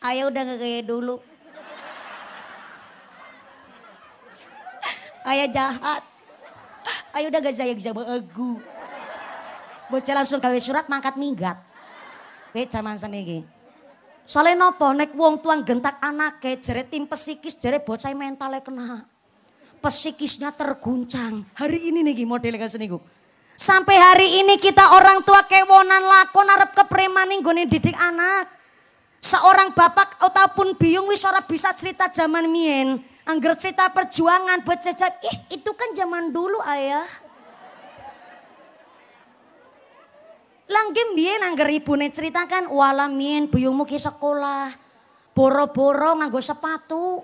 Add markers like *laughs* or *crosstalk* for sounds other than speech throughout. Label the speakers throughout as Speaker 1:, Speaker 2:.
Speaker 1: Ayah udah gak kayak dulu. Ayah jahat. Ayah udah gak sayang sama aku. Bocah langsung kawin surat mangkat minggat. Wek zaman seniki. Soalnya nopo nek wong tuan gentak ke jere tim pesikis, jere bocah mentalnya kena. pesikisnya terguncang. Hari ini nih model delegasi nih Sampai hari ini kita orang tua kewonan lakon arep kepreman nih didik anak. Seorang bapak ataupun biung wis ora bisa cerita zaman mien. Angger cerita perjuangan buat Ih itu kan zaman dulu ayah. Langgi mien angger ibune ceritakan. Wala mien biyungmu ki sekolah. Boro-boro nganggo sepatu.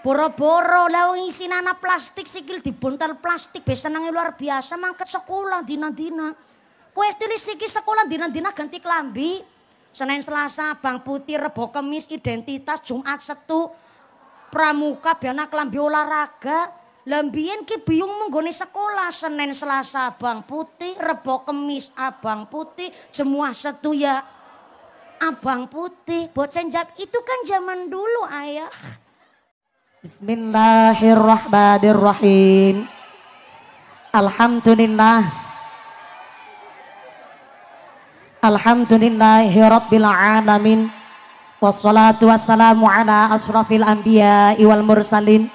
Speaker 1: Boro-boro lawa wong isinana plastik sikil dibuntel plastik biasa senenge luar biasa mangkat sekolah dina-dina. Kowe sendiri sekolah dina-dina ganti kelambi Senin Selasa, Bang Putih, Rebo Kemis, Identitas, Jumat Setu, Pramuka, Biana Kelambi Olahraga. Lembien ki biung menggone sekolah Senin Selasa Bang Putih, Rebo Kemis Abang Putih, semua Setu ya Abang Putih. Bocen jab itu kan zaman dulu ayah. Bismillahirrahmanirrahim. Alhamdulillah. Alhamdulillahi Rabbil Alamin Wassalatu wassalamu ala asrafil anbiya wal mursalin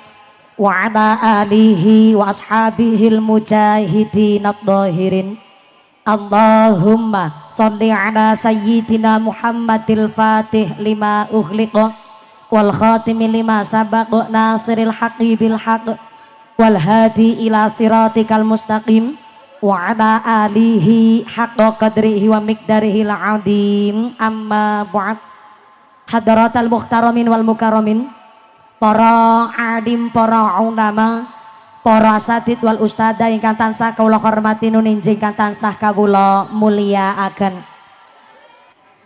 Speaker 1: Wa ala alihi wa ashabihi al mujahidin al dahirin Allahumma salli ala sayyidina Muhammadil Fatih lima ughliqa Wal khatimi lima sabaku nasiril haqi bil haq Wal hadi ila siratikal mustaqim wa ala alihi haqqa qadrihi wa miqdarihi al adhim amma ba'd hadaratal muhtaramin wal mukarramin para adim para ulama para asatid wal ustada ingkang tansah kawula hormati nun injing ingkang tansah kawula agen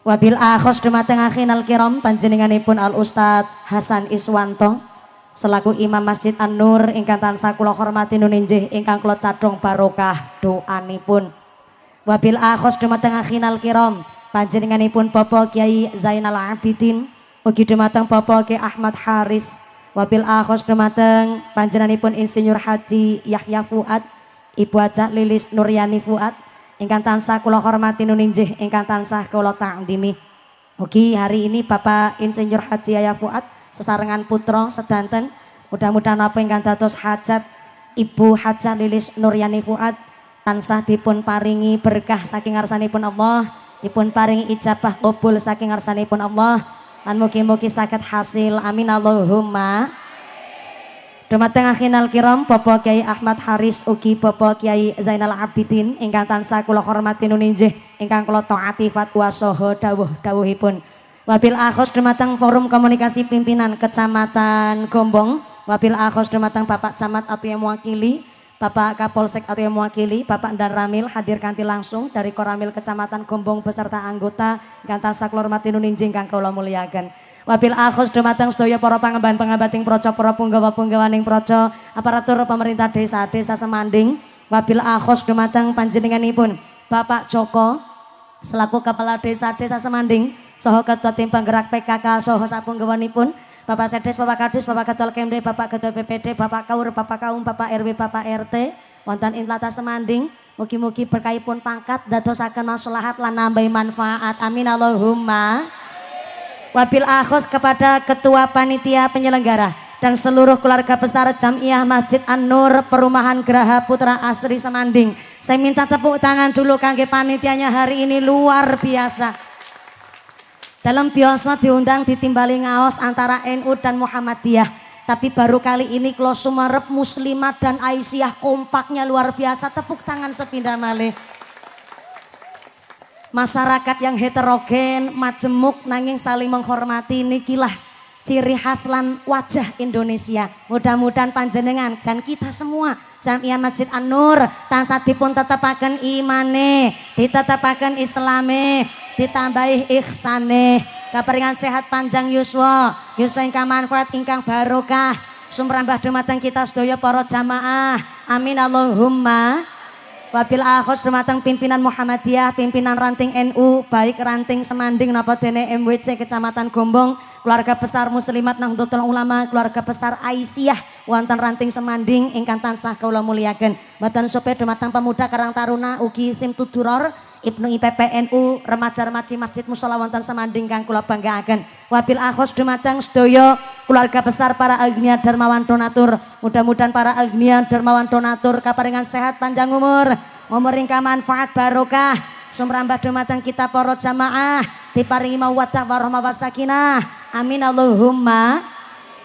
Speaker 1: wabil akhos dumateng akhinal kiram panjenenganipun al ustad Hasan Iswanto selaku Imam Masjid An-Nur ingkang tansah kula hormati nun ingkang kula cadhong barokah doanipun. Wabil akhos dumateng akhinal kiram panjenenganipun Bapak Kiai Zainal Abidin ugi dumateng Bapak Kiai Ahmad Haris wabil akhos dumateng panjenenganipun Insinyur Haji Yahya Fuad Ibu Acah Lilis Nuryani Fuad ingkang tansah kula hormati nun ingkang tansah kula takdimi. Ugi hari ini Bapak Insinyur Haji Yahya Fuad sesarengan putra sedanten mudah-mudahan apa ingkang dados hajat Ibu Hajar Lilis Nuryani Fuad tansah dipun paringi berkah saking pun Allah dipun paringi ijabah qabul saking pun Allah lan mugi-mugi saged hasil amin Allahumma tengah akhinal kiram Bapak Kiai Ahmad Haris ugi Bapak Kiai Zainal Abidin ingkang tansah kula hormati nuninjih ingkang kula taati fatwa saha dawuh-dawuhipun Wabil Akhos Dematang Forum Komunikasi Pimpinan Kecamatan Gombong, Wabil Akhos Dematang Bapak Camat atau yang mewakili, Bapak Kapolsek atau yang mewakili, Bapak Ndar Ramil hadir kanti langsung dari Koramil Kecamatan Gombong beserta anggota Gantar Saklor Matinun Injing Kang Kula Muliakan. Wabil akhos dumateng sedaya Poro pangemban Pengabating projo Poro punggawa-punggawaning Proco aparatur pemerintah desa desa semanding, wabil akhos dumateng panjenenganipun Bapak Joko selaku Kepala Desa Desa Semanding Soho ketua tim penggerak PKK saha pun, Bapak Sedes, Bapak Kadus, Bapak Ketua KMD, Bapak Ketua PPD, Bapak Kaur, Bapak Kaum, Bapak RW, Bapak RT, wonten ing semanding, mugi-mugi pun pangkat dadosaken maslahat lan nambahi manfaat. Amin Allahumma. Wabil Ahos kepada Ketua Panitia Penyelenggara dan seluruh keluarga besar Jamiah Masjid An-Nur Perumahan Geraha Putra Asri Semanding. Saya minta tepuk tangan dulu kangge panitianya hari ini luar biasa. Dalam biasa diundang ditimbali ngaos antara NU dan Muhammadiyah. Tapi baru kali ini kalau Sumarep Muslimat dan Aisyah kompaknya luar biasa. Tepuk tangan sepindah malih. Masyarakat yang heterogen, majemuk, nanging saling menghormati nikilah ciri khas lan wajah Indonesia. Mudah-mudahan panjenengan dan kita semua Jamiah Masjid An-Nur tansah dipun tetepaken imane, ditetepaken islame, ditambahi ihsane kaparingan sehat panjang yuswa yuswa ingkang manfaat ingkang barokah sumrambah dumateng kita sedaya para jamaah amin Allahumma Wabil akhos dumateng pimpinan Muhammadiyah, pimpinan ranting NU, baik ranting Semanding napa dene MWC Kecamatan Gombong, keluarga besar Muslimat Nahdlatul Ulama, keluarga besar Aisyah wonten ranting Semanding ingkang tansah kula mulyaken. Mboten sope dumateng pemuda Karang Taruna ugi sim tuduror Ibnu IPPNU remaja remaja Masjid Musola wonten Samanding kang kula banggaaken. Wabil akhos dumateng sedaya keluarga besar para agnia dermawan donatur. Mudah-mudahan para agnia dermawan donatur kaparingan sehat panjang umur, memeringka manfaat barokah sumrambah dumateng kita para jamaah diparingi mawaddah warahmah wasakinah. Amin Allahumma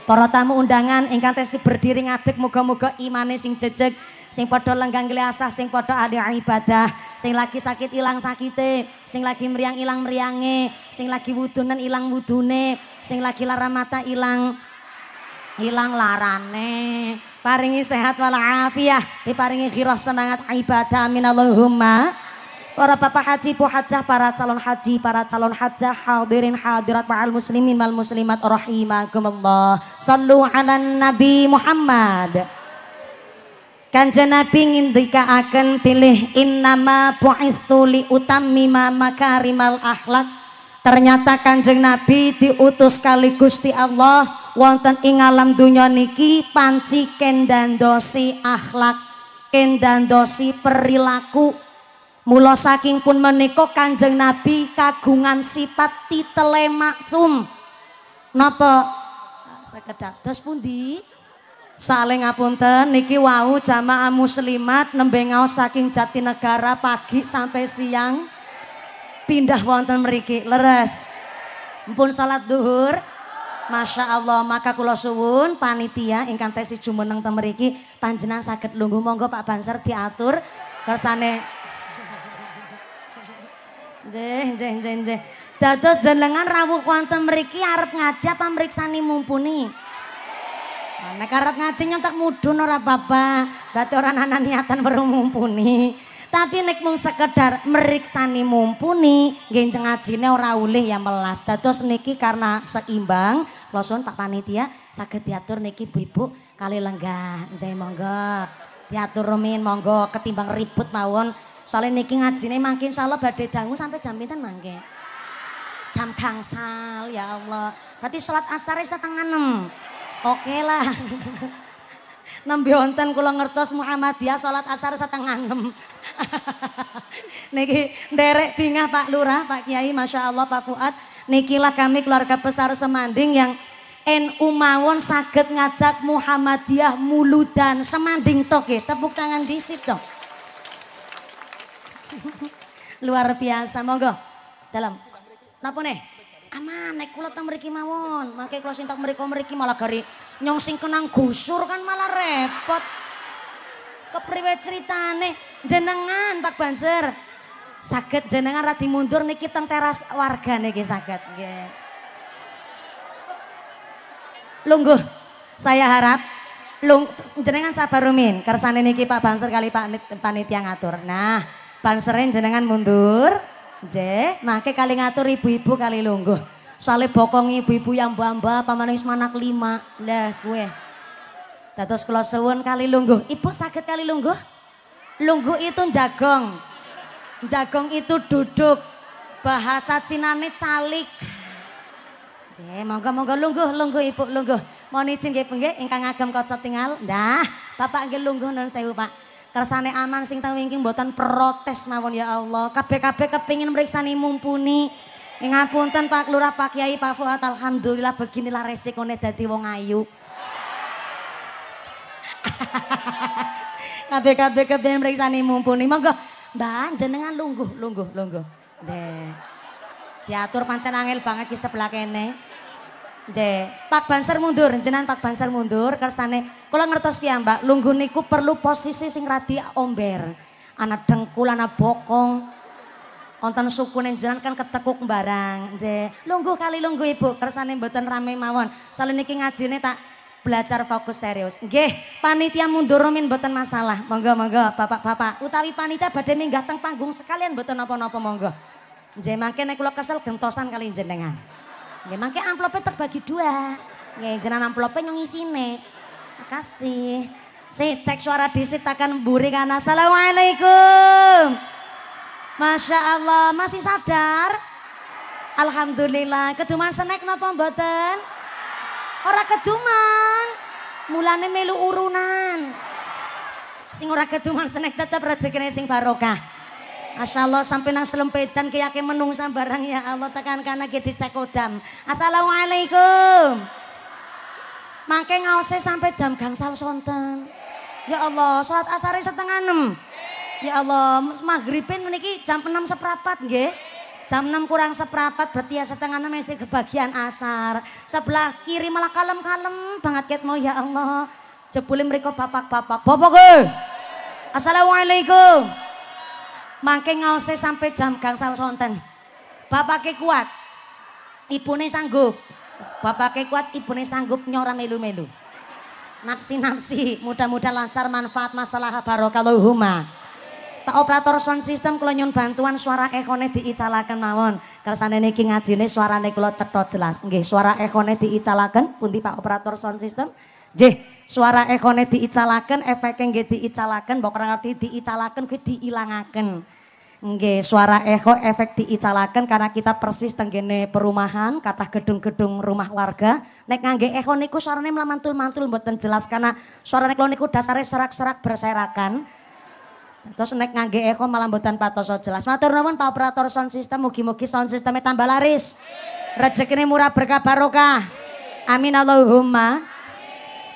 Speaker 1: Para tamu undangan ingkang tesih berdiri ngadeg muga-muga imane sing jejeg, sing padha lenggang asah, sing padha ahli ibadah, sing lagi sakit ilang sakite, sing lagi meriang ilang meriange, sing lagi wudunan ilang wudune, sing lagi lara mata ilang ilang larane. Paringi sehat walafiah, diparingi khirah semangat ibadah minallahumma. Para bapak haji, bu para calon haji, para calon hajah, hadirin hadirat ma'al muslimin wal muslimat rahimakumullah. Sallu ala Nabi Muhammad. Kanjeng Nabi akan pilih innama bu'istu li utammima makarimal akhlak. Ternyata Kanjeng Nabi diutus kali Gusti Allah wonten ing alam dunya niki panci kendandosi akhlak, kendandosi perilaku Mula saking pun menika Kanjeng Nabi kagungan sifat titele maksum. Napa ah, sekedap pun di Saling ngapunten niki wau jamaah muslimat nembengau saking saking negara pagi sampai siang pindah wonten meriki leres. Mpun salat duhur, Masya Allah, maka kula suwun panitia ingkang tesi jumeneng temeriki panjenan sakit lungguh monggo Pak Banser diatur kersane Jeh, jeh, jeh, jeh. Dados jenengan rawuh kuantum meriki arep ngaji apa mriksani mumpuni? Nek arep ngaji nyontak mudun ora bapak, berarti orang anak niatan baru mumpuni. Tapi nek mung sekedar meriksani mumpuni, ngaji ini orang ulih yang melas. Dados niki karena seimbang, loson Pak Panitia sakit diatur niki Bu-ibu kali lenggah. Nggih monggo. Diatur rumin monggo ketimbang ribut mawon Soalnya niki ngaji nih makin salah badai dangu sampai jam pinten mangke? Jam kangsal ya Allah. Berarti sholat asar setengah enam. Oke okay lah. *laughs* Nambi wonten kula ngertos Muhammadiyah sholat asar setengah enam. *laughs* Niki derek bingah Pak Lurah, Pak Kiai, Masya Allah Pak Fuad. Nikilah kami keluarga besar Semanding yang NU Umawon saged ngajak Muhammadiyah muludan Semanding toke. Tepuk tangan disip dong. Luar biasa, monggo. Dalam. Napa nih? Aman, naik kulot yang meriki mawon. makai kulot sing meriki meriki malah gari nyongsing kenang gusur kan malah repot. Kepriwe ceritane jenengan Pak Banser? sakit jenengan rati mundur niki teng teras warga nih sakit Lungguh saya harap lung jenengan sabar rumin kersane niki Pak Banser kali Pak yang ngatur. Nah, Bangseren jenengan mundur. Nggih, Nake nah, kali ngatur ibu-ibu kali lungguh. Sale bokong ibu-ibu yang bamba. mbah manis manak lima. Lah kue. Dados kula suwun kali lungguh. Ibu sakit kali lungguh? Lungguh itu jagong. Jagong itu duduk. Bahasa Cinane calik. Nggih, monggo-monggo lungguh, lungguh ibu lungguh. Mau izin nggih ingkang agem kaca tinggal. dah. Bapak nggih lungguh non sewu, Pak. Kersane aman sing tang wingking mboten protes mawon ya Allah. Kabeh-kabeh kepingin meriksani mumpuni. Ngapunten Pak Lurah, Pak Kiai, Pak Fuad, alhamdulillah beginilah resikone dadi wong ayu. *laughs* Kabeh-kabeh kepingin meriksani mumpuni. Monggo Mbak jenengan lungguh, lungguh, lungguh. Deh. Diatur pancen angel banget kisah sebelah kene. Nggih. Pak Banser mundur, jenan Pak Banser mundur kersane kula ngertos mbak, lungguh niku perlu posisi sing radi omber. anak dengkul, anak bokong. Wonten suku jenengan kan ketekuk barang. Nggih. Lungguh kali lungguh Ibu kersane mboten rame mawon. Soale niki ngajine tak belajar fokus serius. Nggih, panitia mundur rumin boten masalah. Monggo monggo Bapak-bapak utawi panitia badhe minggah teng panggung sekalian boten napa-napa monggo. Nggih, mangke nek kula kesel gentosan kali jenengan. Nggih, mangke amplopnya terbagi dua. Nggih, jenengan amplopnya nyong isine. Makasih. Si cek suara disit akan buri kan. Assalamualaikum. Masya Allah, masih sadar? Alhamdulillah, keduman senek napa mboten? Orang keduman. Mulane melu urunan. Sing orang keduman senek tetap rezekine sing barokah. Masya Allah sampai nang selempetan kaya menung sambarang ya Allah tekan kana ke cekodam Assalamualaikum. Mangke ngause sampai jam gangsal sonten. Ya Allah, saat asari setengah enam. Ya Allah, maghribin meniki jam enam seperapat nge. Jam enam kurang seperapat berarti ya setengah enam masih kebagian asar. Sebelah kiri malah kalem-kalem banget ket mau ya Allah. Jebule mereka bapak-bapak. Bapak, -bapak. Assalamualaikum. Makin ngaose sampai jam gangsal sonten. Bapaknya kuat, Ibunya sanggup. Bapaknya kuat, ibunya sanggup nyora melu-melu. Napsi-napsi, mudah-mudahan lancar manfaat masalah barokallahumma. Tak operator sound system kula nyun bantuan suara ekone diicalakan mawon. Kersane niki ngajine suarane kula cetot jelas. Nggih, suara ekone diicalaken pundi Pak operator sound system? Jeh, suara ekone diicalaken, efeknya nggak diicalaken, bawa orang ngerti diicalaken kita diilangaken. Nge, suara echo efek diicalaken karena kita persis tenggene perumahan, kata gedung-gedung rumah warga. Nek ngangge echo niku suaranya malah mantul mantul buatan jelas karena suara kalau niku dasarnya serak-serak berserakan. Terus nek ngangge echo malah mboten patoso jelas. Matur nuwun Pak Operator Sound System mugi-mugi sound systemnya tambah laris. Rezeki nih murah berkah barokah. Amin Allahumma.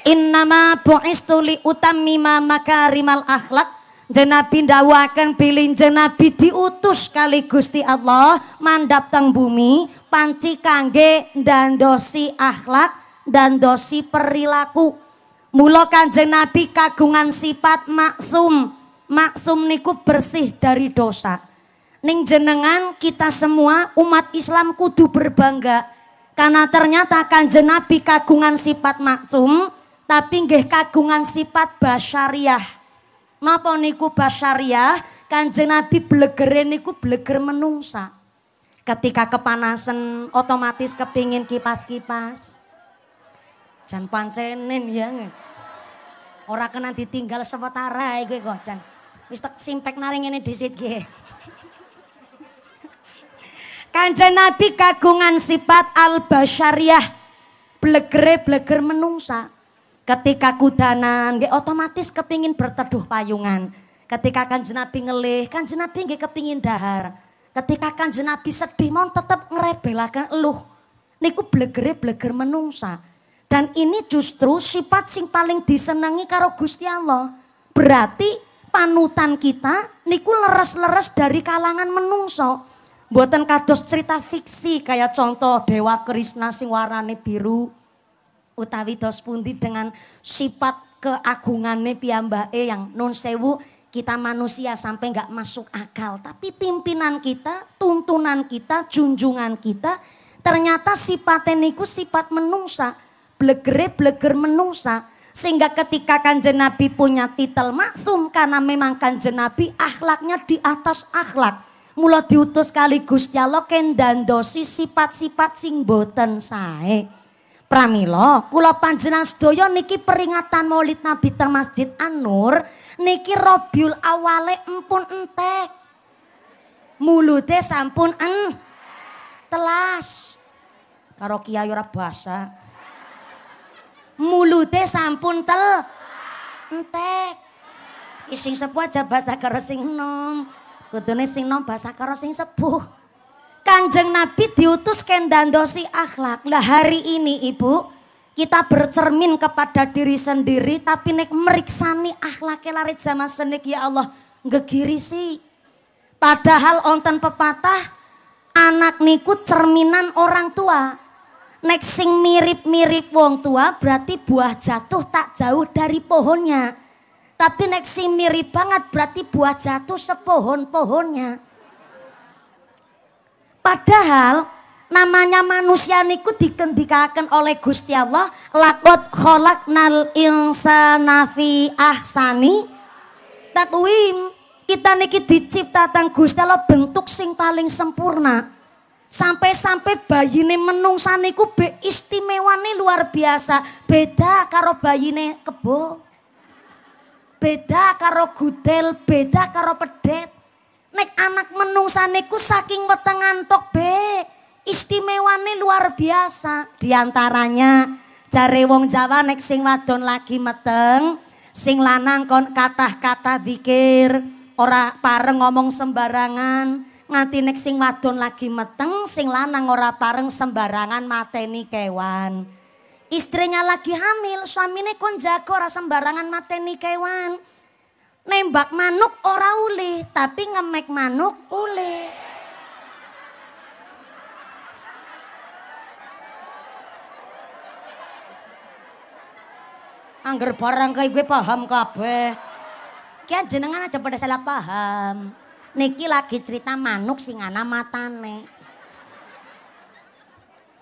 Speaker 1: Innama bu'istu li utammima makarimal akhlak Jenabi ndawakan pilih jenabi diutus kali Gusti Allah mandap teng bumi panci kangge dosi akhlak dan dosi perilaku mulakan kanjeng Nabi kagungan sifat maksum maksum niku bersih dari dosa ning jenengan kita semua umat Islam kudu berbangga karena ternyata kanjeng Nabi kagungan sifat maksum tapi nggih kagungan sifat basyariah. Napa niku basyariah? Kanjeng Nabi blegere niku bleger menungsa. Ketika kepanasan otomatis kepingin kipas-kipas. Jan pancenen ya. Ora kena ditinggal sewetara iki kok jan. Wis tak simpek nari ngene dhisik nggih. *laughs* Kanjeng Nabi kagungan sifat al-basyariah. Blegere-bleger menungsa. Ketika kudanan, nggih otomatis kepingin berteduh payungan. Ketika kan jenabi ngelih, kan jenabi nggih kepingin dahar. Ketika kan jenabi sedih mau tetap ngerebelakan eluh. Niku blegere-bleger menungsa. Dan ini justru sifat sing paling disenangi karo Gusti Allah. Berarti panutan kita niku leres-leres dari kalangan menungso. Buatan kados cerita fiksi kayak contoh Dewa Krishna sing warnane biru utawi dos pundi dengan sifat keagungannya piyambake yang non sewu kita manusia sampai nggak masuk akal. Tapi pimpinan kita, tuntunan kita, junjungan kita ternyata sifatnya niku sifat menungsa. Blegere bleger menungsa. Sehingga ketika kanjeng Nabi punya titel maksum karena memang kanjeng Nabi akhlaknya di atas akhlak. Mula diutus kali Gusti Allah kendandosi sifat-sifat sing boten sae. Pramilo, kula panjenengan sedaya niki peringatan Maulid Nabi teng Masjid anur niki Rabiul Awale empun entek. Mulute sampun en telas. Karo kiai ora basa. Mulute sampun tel entek. Ising sepuh aja basa karo sing nom. Kudune sing nom basa karo sing sepuh. Kanjeng Nabi diutus kendandosi akhlak. Lah hari ini Ibu, kita bercermin kepada diri sendiri tapi nek meriksani akhlaknya lari zaman senik ya Allah ngegiri sih padahal onten pepatah anak niku cerminan orang tua nek sing mirip-mirip wong tua berarti buah jatuh tak jauh dari pohonnya tapi nek sing mirip banget berarti buah jatuh sepohon-pohonnya Padahal namanya manusia niku dikendikakan oleh Gusti Allah lakot kholak nal nafi fi ahsani takwim kita niki dicipta tang Gusti Allah bentuk sing paling sempurna sampai-sampai bayi nih menung saniku be istimewa nih luar biasa beda karo bayi nih kebo beda karo gudel beda karo pedang anak menungsane saniku saking wetengan tok be. Istimewane luar biasa. diantaranya cari jare wong Jawa nek sing wadon lagi meteng, sing lanang kon kata-kata dikir, ora pareng ngomong sembarangan. Nganti nek sing wadon lagi meteng, sing lanang ora pareng sembarangan mateni kewan. Istrinya lagi hamil, suamine kon jago ora sembarangan mateni kewan nembak manuk ora uli, tapi ngemek manuk uli. Angger barang kayak gue paham kabeh. Kian jenengan aja pada salah paham. Niki lagi cerita manuk sing ana matane.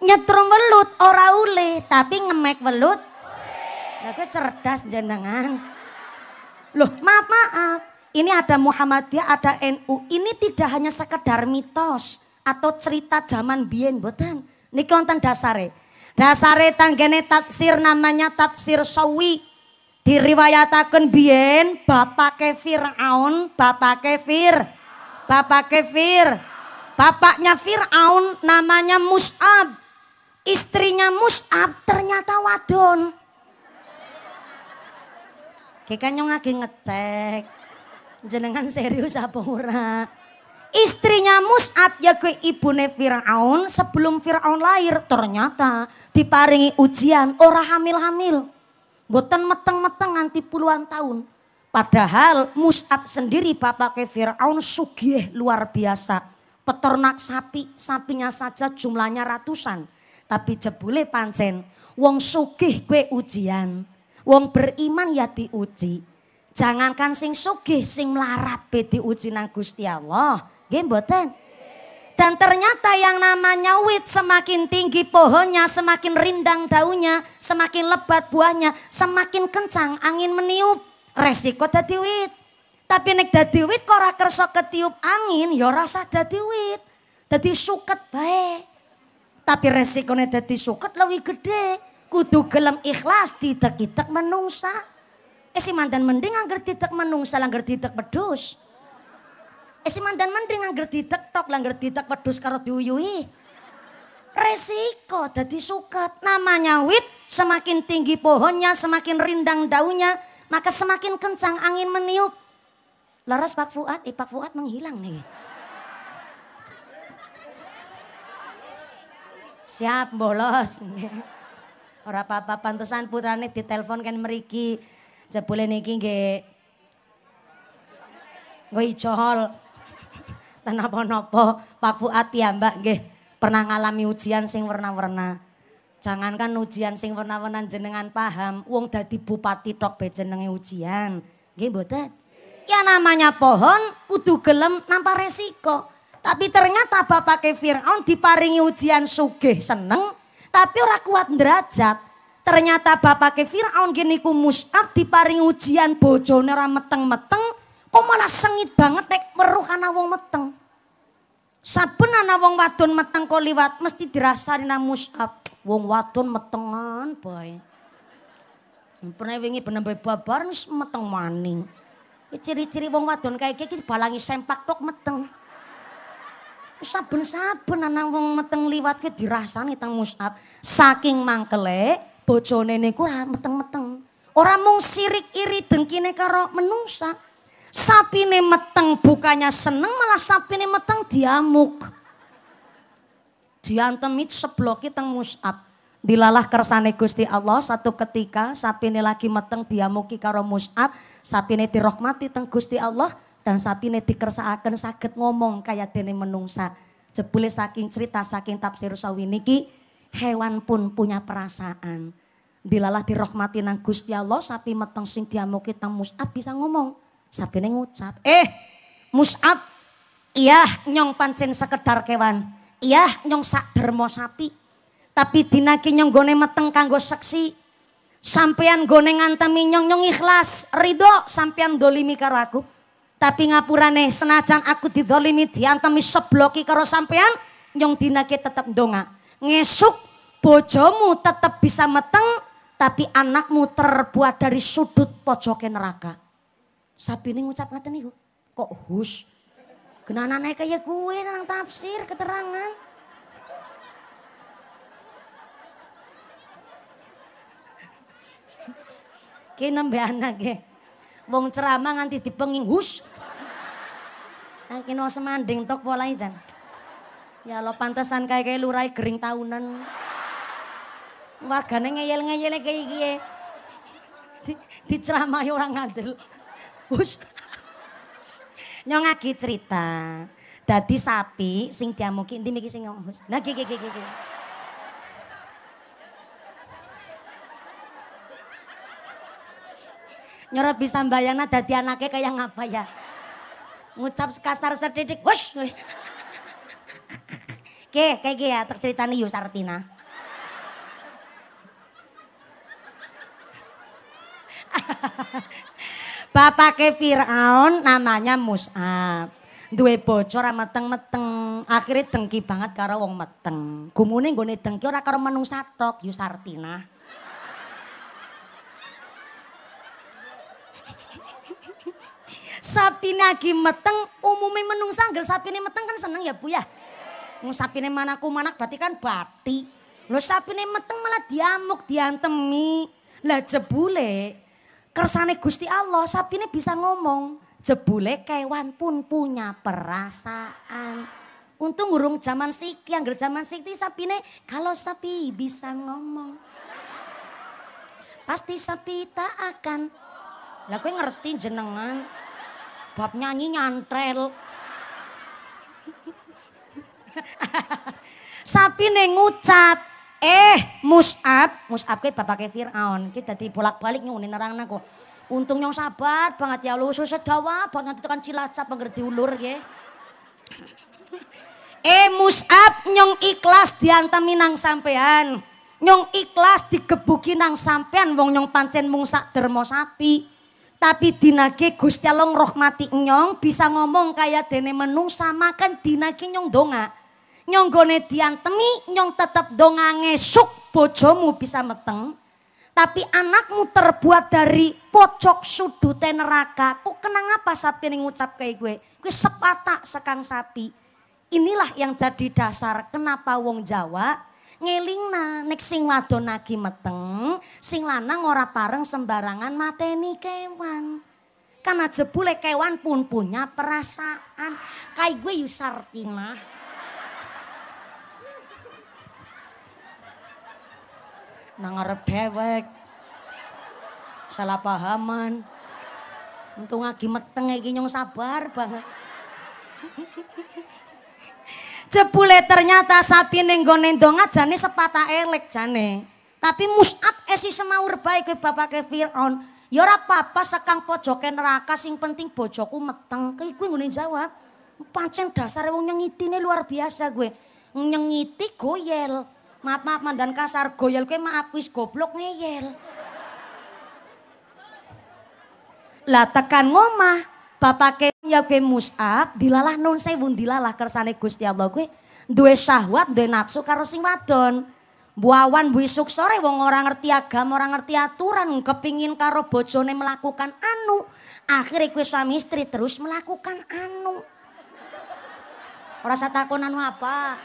Speaker 1: Nyetrum welut ora uli, tapi ngemek welut. Lah gue cerdas jenengan. Loh, maaf, maaf. Ini ada Muhammadiyah, ada NU. Ini tidak hanya sekedar mitos atau cerita zaman biyen boten. Niki wonten dasare. Dasare tanggene tafsir namanya tafsir sawi. Diriwayataken biyen kefir Aun bapak kefir bapak kefir Bapaknya Firaun namanya Mus'ab. Istrinya Mus'ab ternyata wadon. Kayaknya lagi ngecek. Jenengan serius apa ora? Istrinya Mus'ab ya ke ibu Fir'aun sebelum Fir'aun lahir ternyata diparingi ujian ora hamil-hamil. Boten meteng-meteng nganti puluhan tahun. Padahal Mus'ab sendiri bapaknya Fir'aun sugih luar biasa. Peternak sapi, sapinya saja jumlahnya ratusan. Tapi jebule pancen, wong sugih kue ujian Wong beriman ya diuji. Jangankan sing sugih sing melarat be diuji nang Gusti Allah. Nggih mboten? Dan ternyata yang namanya wit semakin tinggi pohonnya, semakin rindang daunnya, semakin lebat buahnya, semakin kencang angin meniup. Resiko dadi wit. Tapi nek dadi wit kok ora kersa ketiup angin ya rasa dadi wit. Dadi suket baik. Tapi resikonya dadi suket lebih gede kudu gelem ikhlas ditek-itek menungsa. Eh si mantan mending angger ditek menungsa langger ditek pedus. Eh si mantan mending angger ditek tok langger ditek pedus karo diuyuhi. Resiko jadi sukat. Namanya wit semakin tinggi pohonnya, semakin rindang daunnya, maka semakin kencang angin meniup. Laras Pak Fuad, eh, Pak Fuad menghilang nih. Siap bolos. Ora apa-apa pantesan putrane ditelepon kan meriki. Jebule niki nggih nggo ijohol. *laughs* Tenapa-napa Pak Fuad piyambak nggih pernah ngalami ujian sing warna-warna. Jangankan ujian sing warna-warna jenengan paham, wong dadi bupati tok be jenenge ujian. Nggih mboten? Ya namanya pohon kudu gelem nampa resiko. Tapi ternyata bapak kefir Fir'aun diparingi ujian sugih seneng, tapi orang kuat derajat. Ternyata bapak kefir Fir'aun gini ku Mus'ab diparing ujian bojone ora meteng-meteng, kok malah sengit banget nek meruh ana wong meteng. Saben ana wong wadon meteng kok liwat mesti dirasani nang Mus'ab. Wong wadon metengan bae. Pernah wingi pernah bener babar wis meteng maning. Ciri-ciri wong wadon kayak gini balangi sempak tok meteng saben-saben anak wong meteng liwat ke dirasani teng musnad saking mangkele bojone niku ora meteng-meteng. Ora mung sirik iri dengkine karo menungsa. Sapine meteng bukannya seneng malah sapine meteng diamuk. Diantemit sebloki teng Musab. Dilalah kersane Gusti Allah satu ketika sapine lagi meteng diamuki karo Mus'ab, sapine dirahmati teng Gusti Allah, dan sapi ini dikersaakan sakit ngomong kayak dene menungsa. Jebule saking cerita saking tafsir sawi niki hewan pun punya perasaan. Dilalah dirahmati nang Gusti Allah sapi meteng sing diamuki kita Mus'ab bisa ngomong. sapi neng ngucap, "Eh, Mus'ab, iya nyong pancen sekedar kewan. Iya nyong sak dermo sapi. Tapi dinaki nyong gone meteng kanggo seksi." Sampean gone ngantemi nyong nyong ikhlas, ridho sampean dolimi karo tapi ngapurane senajan aku didolimi diantemi sebloki karo sampean nyong dinake tetep ndonga. Ngesuk bojomu tetep bisa meteng tapi anakmu terbuat dari sudut pojoknya neraka. Sapi ini ngucap ngata nih Kok hus? naik kayak gue nang tafsir keterangan. Ki nambah anak e, Wong ceramah nanti dipenging hus Kino semanding tok pola ijan. Ya lo pantesan kayak kayak lurai kering eh. tahunan. Wargane ngeyel-ngeyel kayak gini. Di, diceramai orang ngadil. Us. Nyong aki cerita. Dadi sapi sing diamuki inti miki sing ngomong. Nah gie gie gie. Nyora bisa bayangna dadi anaknya kayak ngapa ya? Ngucap kasar sedidik, wush. Oke, kayak gini ya, nih Yusartina. Bapak ke Fir'aun namanya Mus'ab. Dua bocor sama meteng-meteng, akhirnya dengki banget karo wong meteng. Gumuni gue dengki orang karo menung satok, Yusartina. Sapi lagi meteng, umumnya menung sanggel nih meteng kan seneng ya Bu ya. sapi nih mana manaku manak berarti kan bati. sapi nih meteng malah diamuk, diantemi. Lah jebule kersane Gusti Allah sapi nih bisa ngomong. Jebule kewan pun punya perasaan. Untung urung zaman sik yang ger zaman sapi nih kalau sapi bisa ngomong. Pasti sapi tak akan. Lah kowe ngerti jenengan bab nyanyi nyantrel. Sapi nih ngucap, eh musab, musab bapak bapake Firaun. kita di bolak-balik nyuni nerang naku. Untung nyong sabar banget ya lu susah dawa banget nanti tekan cilacap mengerti ulur ya eh musab nyong ikhlas diantami nang sampean. Nyong ikhlas digebuki nang sampean wong nyong pancen mung sak dermo sapi. Tapi dinage Gusti Allah ngrahmati nyong bisa ngomong kaya dene menungsa makan dinage nyong donga. Nyong gone diantemi, nyong tetep donga ngesuk bojomu bisa meteng. Tapi anakmu terbuat dari pojok sudut neraka. Kok kenang apa sapi ini ngucap kayak gue? Gue sepatak sekang sapi. Inilah yang jadi dasar kenapa wong Jawa ngelingna nek sing wadon meteng, sing lanang ora pareng sembarangan mateni kewan. Karena jebule kewan pun punya perasaan. Kai gue ya Yusartina. Nang dewek. Salah pahaman. Untung lagi meteng iki nyong sabar banget. Jebule ternyata sapi nenggo nendong aja nih sepata elek jane. Tapi Mus'ab esi semaur bae bapak ke Firaun. Ya ora papa apa sekang pojoke neraka sing penting bojoku meteng. ke gue ngunin jawab. Pancen dasar wong nyengiti nih luar biasa gue. Nyengiti goyel. Maaf maaf mandan kasar goyel gue maaf wis goblok ngeyel. Lah tekan ngomah Bapake nyiapke mus'ab, dilalah nun sewun dilalah kersane Gusti Allah kuwi duwe syahwat, duwe nafsu karo sing wadon. Buawan buisuk sore wong orang ngerti agama, orang ngerti aturan, kepingin karo bojone melakukan anu. Akhirnya kuwi suami istri terus melakukan anu. rasa takon anu apa.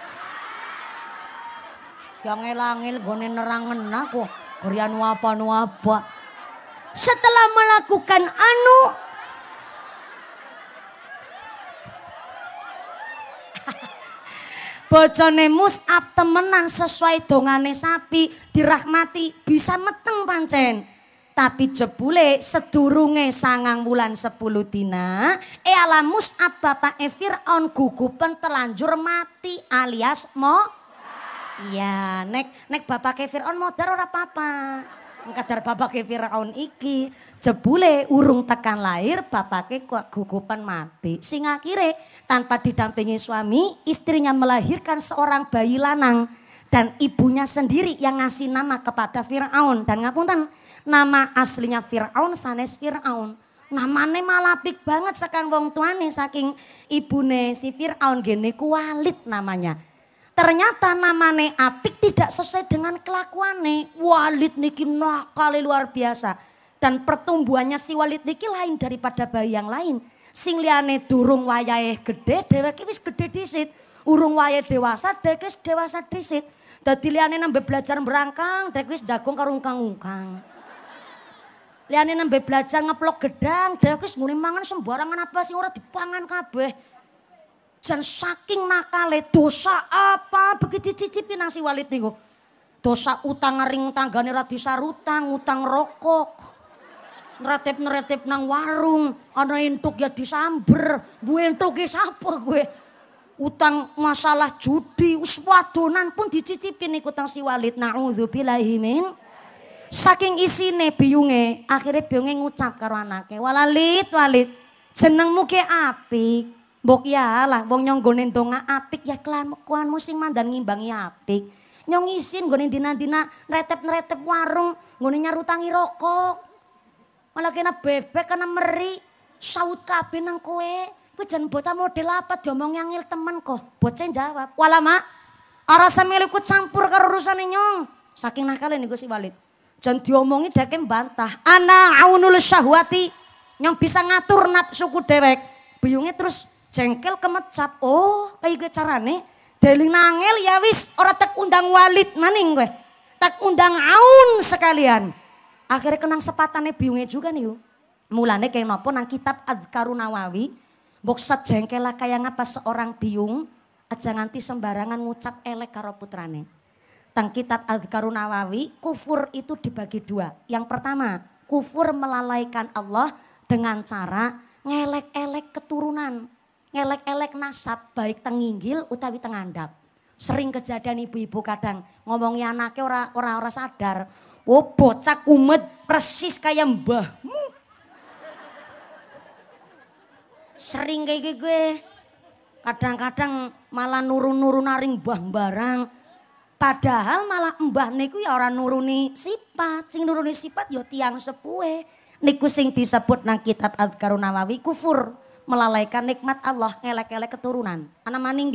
Speaker 1: Yang elangil gone nerangen aku, kori apa anu apa. Setelah melakukan anu, bojone Mus'ab temenan sesuai dongane sapi dirahmati bisa meteng pancen. Tapi jebule sedurunge sangang bulan sepuluh dina, e Mus'ab bapak e Fir'aun gugupen telanjur mati alias mo. Iya, nek nek bapak Fir'aun mau ora apa-apa. Kadar bapak Fir'aun iki jebule urung tekan lair bapake gugupan mati sing akhire tanpa didampingi suami istrinya melahirkan seorang bayi lanang dan ibunya sendiri yang ngasih nama kepada Firaun dan ngapunten nama aslinya Firaun sanes Firaun namanya malapik banget sekarang wong tuane saking ibune si Firaun gene kualit namanya ternyata namanya apik tidak sesuai dengan kelakuane Walid niki nakal luar biasa dan pertumbuhannya si Walid niki lain daripada bayi yang lain. Sing liane durung wayahe gede, dheweke wis gede disit. Urung wayahe dewasa dheweke wis dewasa disit. Dadi liane nembe belajar merangkang dheweke wis dagung karo ungkang-ungkang. Liane nembe belajar ngeplok gedang dheweke wis ngene mangan sembarangan apa sing ora dipangan kabeh. Jan saking nakale dosa apa begitu cicipi nang si Walid niku. Dosa utang ring tanggane ra disarutang, utang rokok ngeretip-ngeretip nang warung, ana entuk ya disamber, bu ya siapa gue? Utang masalah judi, uswadonan pun dicicipin ikut tang si Walid. Nauzubillahi min saking isine biunge, akhirnya biunge ngucap karo anake, "Walalit, Walid, jenengmu ke apik." Bok ya lah, bong nyong gonin tonga apik ya kuan musing mandan ngimbangi apik. Nyong isin gonin dina-dina retep-retep warung, gonin nyarutangi rokok. Malah kena bebek kena meri. Saut kabinang nang kowe. Kowe jan bocah model apa diomong ngil temen kok. Bocah jawab, "Wala mak,
Speaker 2: ora semiliku
Speaker 1: campur karo urusane nyong." Saking nakal niku si Walid. Jan diomongi deke bantah. Ana aunul syahwati. Nyong bisa ngatur nafsuku dewek. Biyunge terus jengkel kemecap. Oh, kaya carane deli nangel ya wis ora tak undang walid maning gue Tak undang aun sekalian. Akhirnya kenang sepatannya biungnya juga nih Mulanya Mulane kayak nopo nang kitab Adkarun Nawawi. jengkel jengkelah kayak ngapa seorang biung. Aja nganti sembarangan ngucap elek karo putrane. Tang kitab Adkarun Nawawi kufur itu dibagi dua. Yang pertama kufur melalaikan Allah dengan cara ngelek-elek keturunan. Ngelek-elek nasab baik tenginggil utawi tengandap. Sering kejadian ibu-ibu kadang ngomongnya anaknya orang-orang sadar Oh bocah kumet persis kayak mbahmu. Sering kayak gue. Kadang-kadang malah nurun-nurun naring mbah barang. Padahal malah mbah niku ya orang nuruni sifat. Sing nuruni sifat ya tiang sepue. Niku sing disebut nang kitab al Nawawi kufur. Melalaikan nikmat Allah ngelek-ngelek keturunan. Anak maning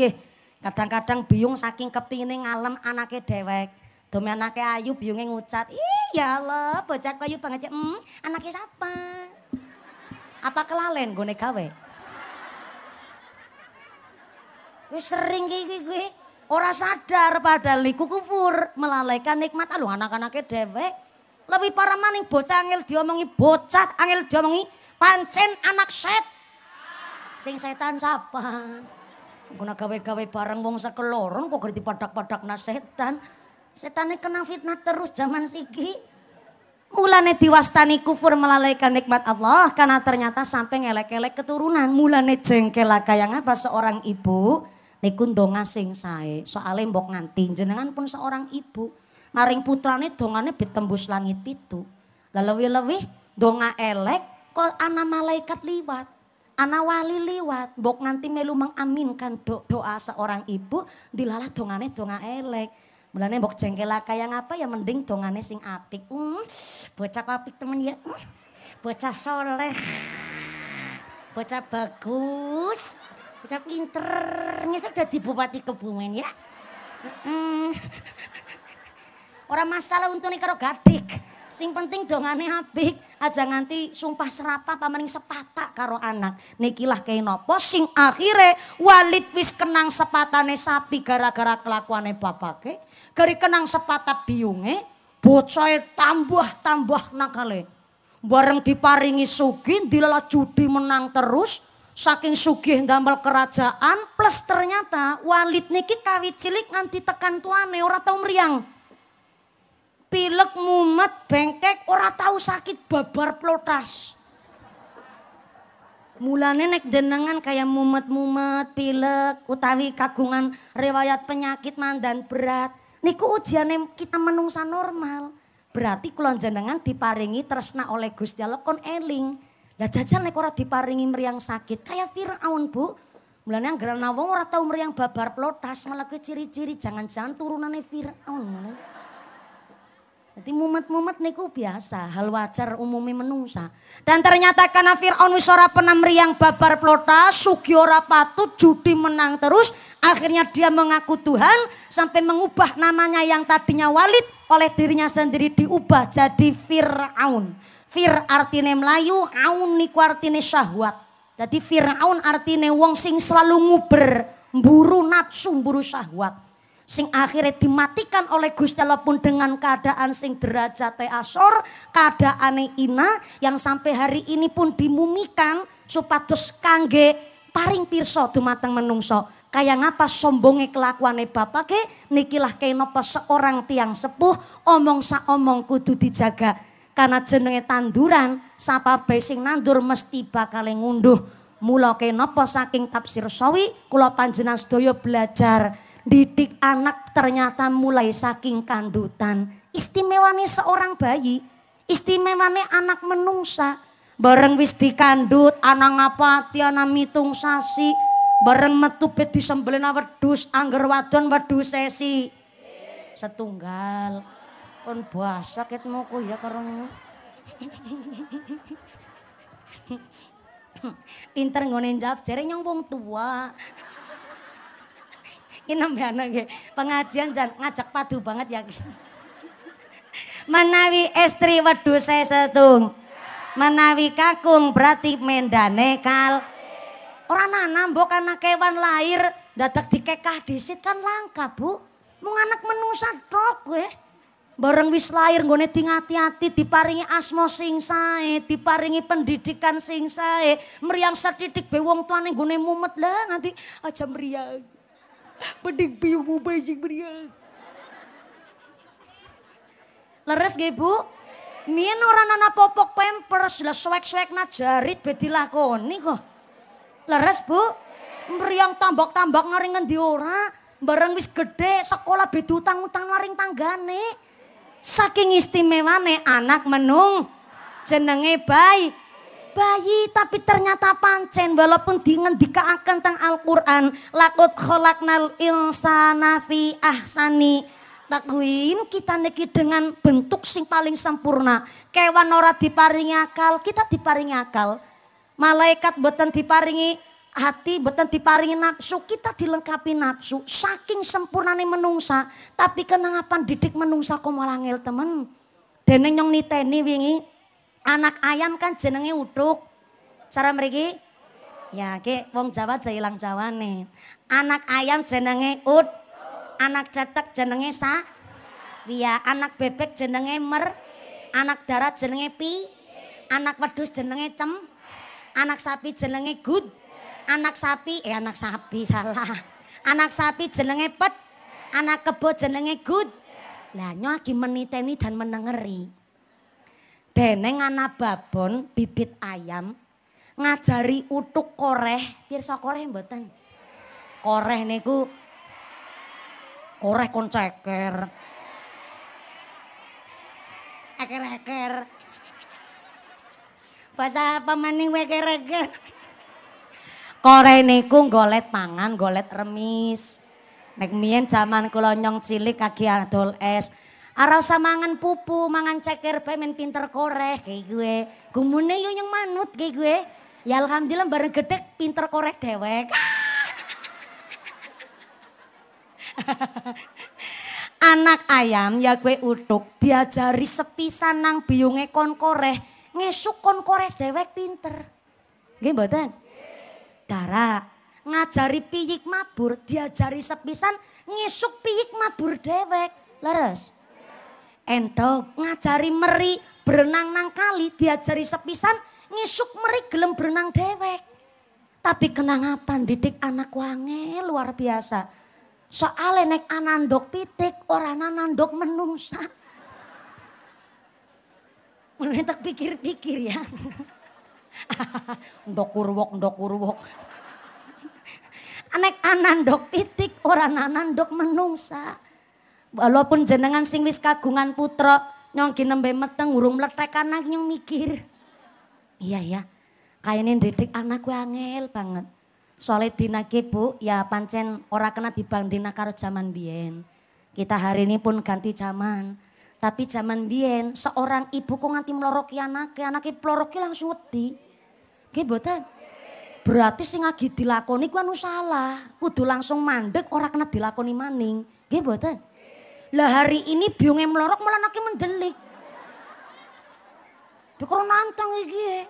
Speaker 1: Kadang-kadang biung saking kepingin ngalem anaknya dewek. Dome anake ayu biyunge ngucat. Iya lho, bocah ayu banget ya. Hmm, anaknya siapa? Apa kelalen gone gawe? Wis sering gue gue ora sadar pada iku kufur, melalaikan nikmat alu anak anaknya dhewek. Lebih parah maning bocah angel diomongi bocah angel diomongi pancen anak set. Sing setan siapa? Guna gawe-gawe bareng wong sekeloron kok gerti padak-padak setan. Setane kena fitnah terus zaman siki. Mulane diwastani kufur melalaikan nikmat Allah karena ternyata sampai ngelek ngelek keturunan. Mulane jengkel yang apa seorang ibu niku ndonga sing sae. soalnya mbok nganti jenengan pun seorang ibu maring putrane dongane bitembus langit pitu. lalu lewi donga elek kok ana malaikat liwat. Ana wali liwat, mbok nganti melu mengaminkan do doa seorang ibu dilalah dongane donga elek. Mulane mbok jengkel kaya ngapa ya mending dongane sing apik. Hmm, bocah apik temen ya. Hmm, bocah soleh. Bocah bagus. Bocah pinter. Ngesuk dadi bupati Kebumen ya. Hmm. Orang masalah untune karo gadik. Sing penting dongane apik, aja nganti sumpah serapa pamaning sepatak karo anak. Nikilah kayak napa sing akhire Walid wis kenang sepatane sapi gara-gara kelakuane bapake, gari kenang sepatah biunge, bocoy tambah-tambah nakale. Bareng diparingi sugih, dilala judi menang terus, saking sugih damel kerajaan plus ternyata Walid niki kawit cilik nganti tekan tuane ora tau pilek, mumet, bengkek, ora tahu sakit babar pelotas. Mulane nek jenengan kayak mumet-mumet, pilek, utawi kagungan riwayat penyakit mandan berat. Niku ujian yang kita menungsa normal. Berarti kulon jenengan diparingi tersna oleh Gusti Allah kon eling. Lah jajan nek ora diparingi meriang sakit kayak Firaun, Bu. Mulane yang nawong ora tau meriang babar pelotas malah ciri-ciri jangan-jangan turunannya Firaun. Jadi mumet-mumet niku biasa, hal wajar umumi menungsa. Dan ternyata karena Fir'aun wis ora penam babar pelota sugi ora patut, judi menang terus. Akhirnya dia mengaku Tuhan sampai mengubah namanya yang tadinya Walid oleh dirinya sendiri diubah jadi Fir'aun. Fir artine Melayu, Aun niku artine syahwat. Jadi Fir'aun artine wong sing selalu nguber, buru nafsu, buru syahwat sing akhirnya dimatikan oleh Gusti Allah pun dengan keadaan sing derajate asor, keadaane ina yang sampai hari ini pun dimumikan supados kangge paring pirsa dumateng menungso. Kaya ngapa sombonge kelakuane bapak ke, nikilah kenapa seorang tiang sepuh, omong sa omong kudu dijaga. Karena jenenge tanduran, sapa sing nandur mesti bakal ngunduh. Mula kenapa saking tafsir sawi, kula panjenan sedaya belajar didik anak ternyata mulai saking kandutan. Istimewanya seorang bayi, istimewanya anak menungsa. Bareng wis dikandut, anak ngapati, anak mitung sasi. Bareng metu peti disembelin wedus, angger wadon wedus sesi. Setunggal. Kon sakit moko ya karungmu. Pinter ngonin jawab, jare nyong wong tua. Ini nembana nggih. Pengajian jan ngajak padu banget ya Manawi Menawi istri saya setung. Menawi kakung berarti mendane kal. Ora bukan anak kewan lahir di dikekah disit kan langka, Bu. Mung anak menusa trok gue Bareng wis lahir gue nggone tingati hati diparingi asmo sing sae, diparingi pendidikan sing sae. meriang setitik tuan wong gue mumet lah nanti aja meriang pedik biu mu bajing meriah. Leres gak ibu? Mien orang nana popok pampers, lah suwek-suwek najarit bedi lakoni kok. Leres bu? Meriang tambak-tambak naringan diora Bareng wis gede, sekolah beda utang-utang naring tanggane. Saking istimewane anak menung. Jenenge baik bayi tapi ternyata pancen walaupun dingendikaaken tentang Al-Qur'an lakut kholaknal insana fi ahsani takuin kita niki dengan bentuk sing paling sempurna kewan ora diparingi akal kita diparingi akal malaikat beten diparingi hati beten diparingi nafsu kita dilengkapi nafsu saking sempurna nih menungsa tapi kenapa didik menungsa kok malah ngel temen deneng nyong niteni wingi Anak ayam kan jenenge uduk. Cara mriki? Ya, ki wong Jawa aja ilang Jawane. Anak ayam jenenge ud. Anak cetek jenenge sa. Iya, anak bebek jenenge mer. Anak darat jenenge pi. Anak wedhus jenenge cem. Anak sapi jenenge gud. Anak sapi, eh anak sapi salah. Anak sapi jenenge pet. Anak kebo jenenge gud. Lah nyo lagi meniteni dan menengeri. Deneng ana babon bibit ayam ngajari utuk koreh, pirsa koreh mboten. Koreh niku koreh kon ceker. Eker-eker. Basa pemening weker-eker. Koreh niku golet pangan, golet remis. Nek mien zaman kula nyong cilik kaki adol es. Arau samangan pupu, mangan ceker pemen pinter korek, kayak gue. Gumune yo yang manut kayak gue. Ya alhamdulillah bareng gedek pinter korek dewek. *laughs* Anak ayam ya gue uduk diajari sepisan nang biunge kon koreh. Ngesuk kon koreh dewek pinter. gini badan? Dara ngajari piyik mabur diajari sepisan ngesuk piyik mabur dewek. Leres? endog ngajari meri berenang nang kali diajari sepisan ngisuk meri gelem berenang dewek tapi kenangapan didik anak wange luar biasa soalnya nek anandok pitik orang anandok menungsa *laughs* mulai tak pikir-pikir ya *laughs* ndok kurwok ndok kurwok *laughs* nek anandok pitik orang anandok menungsa walaupun jenengan sing wis kagungan putra nyong ginembe meteng urung mletek anak nyong mikir. Iya ya. kayaknya didik anakku angel banget. Soalnya dinake Bu, ya pancen ora kena dina karo zaman bien. Kita hari ini pun ganti zaman. Tapi zaman bien. seorang ibu kok nganti anak, anak anake peloroki langsung wedi. Nggih mboten? Berarti sing lagi dilakoni gua anu salah. Kudu langsung mandek ora kena dilakoni maning. Nggih mboten? Lah hari ini biungnya melorok malah anaknya mendelik. Pikir nantang iki. Ya?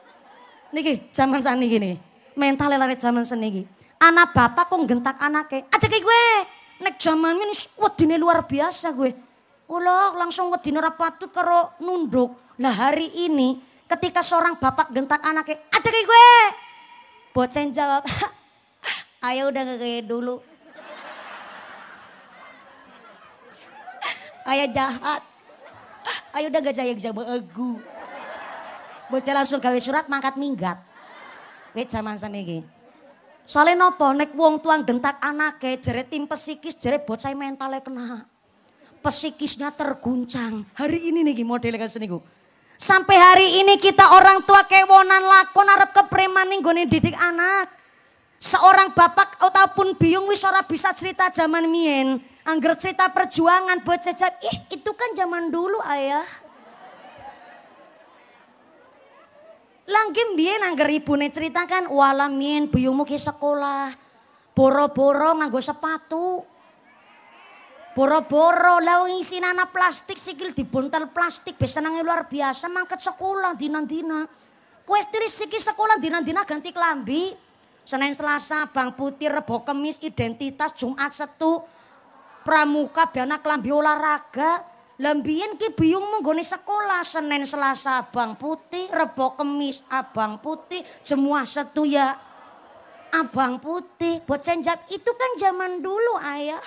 Speaker 1: Niki zaman sani gini. mentalnya lari zaman seni gini. Anak bapak kok gentak anaknya. Aja kayak gue. Nek zaman ini wedine luar biasa gue. Ulah langsung wedine ora patut karo nunduk. Lah hari ini ketika seorang bapak gentak anaknya. Aja kayak gue. Bocen jawab. *laughs* Ayo udah gak kayak dulu. Ayah jahat. Ayo udah gak sayang sama aku. Bocah langsung gawe surat mangkat minggat. Weh, zaman saniki. Soalnya nopo nek wong tuang dentak anake jere tim pesikis, jeret bocah mentalnya kena. Pesikisnya terguncang. Hari ini nih model kasus niku. Sampai hari ini kita orang tua kewonan lakon arep kepreman nih gone didik anak. Seorang bapak ataupun biung wis ora bisa cerita zaman mien. Angger cerita perjuangan buat cecep, ih itu kan zaman dulu ayah. Langkim biyen angger ibune ceritakan walamin buyumu ke sekolah. Boro-boro nganggo sepatu. Boro-boro lawang isi isinana plastik sikil dibuntel plastik biasa senenge luar biasa mangket sekolah dinan-dina. Kowe siki sekolah dinan-dina ganti kelambi, Senin Selasa, Bang Putih, Rebo Kemis, identitas, Jumat, Setu, pramuka bana kelambi olahraga. Lambian ki biung munggone sekolah Senin Selasa abang putih, Rebo Kemis abang putih, semua ya abang putih. Buat senjat itu kan zaman dulu ayah.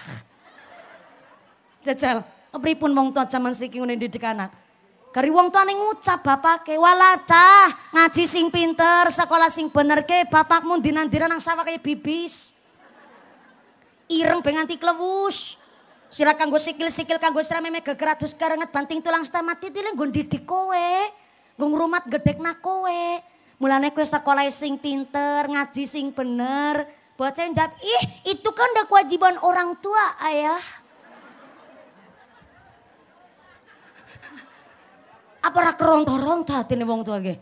Speaker 1: Jajal, pripun wong tua zaman siki ngene didik anak. Kari wong neng ucap bapake, ke ngaji sing pinter, sekolah sing bener ke, bapakmu dinandira nang sawah kayak bibis." Ireng benganti klewus. Sira kanggo sikil-sikil kanggo srameme gegeratus karenget banting tulang mati, dile nggo didik kowe. Nggo ngrumat nak kowe. Mulane kowe sekolah sing pinter, ngaji sing bener. Bocah njawab, "Ih, itu kan udah kewajiban orang tua, Ayah." Apa ora keronta-ronta atine wong tua ge?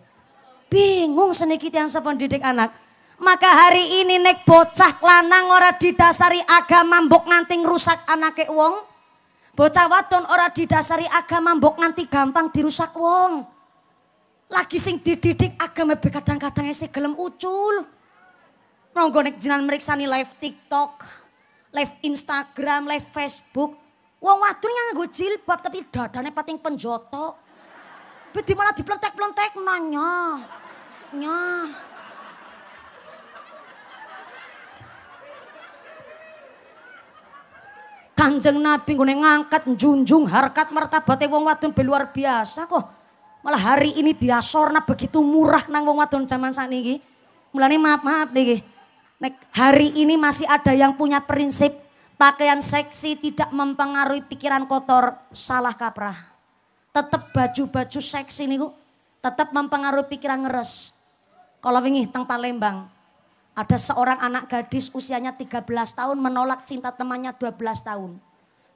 Speaker 1: Bingung seniki tiyang didik anak. Maka hari ini nek bocah lanang ora didasari agama mbok nganti rusak anake wong. Bocah wadon ora didasari agama mbok nganti gampang dirusak wong. Lagi sing dididik agama kadang-kadang sing gelem ucul. Monggo nek jenengan meriksani live TikTok, live Instagram, live Facebook. Wong wadon yang nggo jilbab tapi dadane pating penjoto. Bedi malah diplentek-plentek nanya. Nyah. Kanjeng Nabi gue ngangkat junjung harkat martabat wong wadon be luar biasa kok. Malah hari ini diasorna begitu murah nang wong wadon zaman mulai Mulane maaf-maaf nih. Nek hari ini masih ada yang punya prinsip pakaian seksi tidak mempengaruhi pikiran kotor, salah kaprah. Tetap baju-baju seksi nih tetap mempengaruhi pikiran ngeres. Kalau ingin tentang Palembang, ada seorang anak gadis usianya 13 tahun menolak cinta temannya 12 tahun.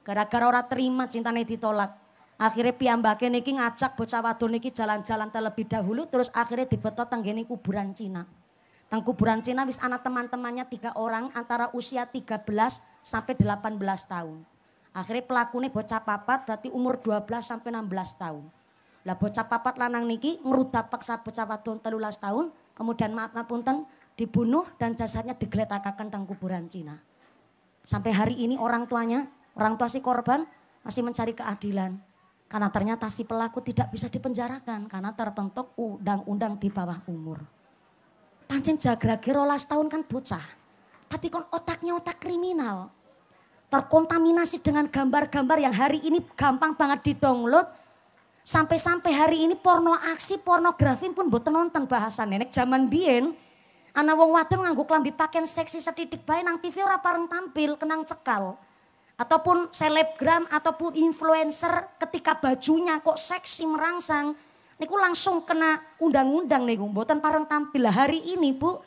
Speaker 1: Gara-gara orang terima cintanya ditolak. Akhirnya piyambake niki ngajak bocah wadon niki jalan-jalan terlebih dahulu terus akhirnya dibetot tenggene kuburan Cina. Teng kuburan Cina wis anak teman-temannya tiga orang antara usia 13 sampai 18 tahun. Akhirnya pelakunya bocah papat berarti umur 12 sampai 16 tahun. Lah bocah papat lanang niki ngerudak paksa bocah wadon 13 tahun kemudian maaf ngapunten dibunuh dan jasadnya digeletakkan tentang kuburan Cina. Sampai hari ini orang tuanya, orang tua si korban masih mencari keadilan. Karena ternyata si pelaku tidak bisa dipenjarakan karena terbentuk undang-undang di bawah umur. Pancen jagragi rolas tahun kan bocah. Tapi kon otaknya otak kriminal. Terkontaminasi dengan gambar-gambar yang hari ini gampang banget didownload. Sampai-sampai hari ini porno aksi, pornografi pun buat nonton bahasan nenek zaman bien Anak wong wadon nganggo klambi pakaian seksi setitik bae nang TV ora pareng tampil kenang cekal. Ataupun selebgram ataupun influencer ketika bajunya kok seksi merangsang niku langsung kena undang-undang niku mboten pareng tampil. Hari ini Bu,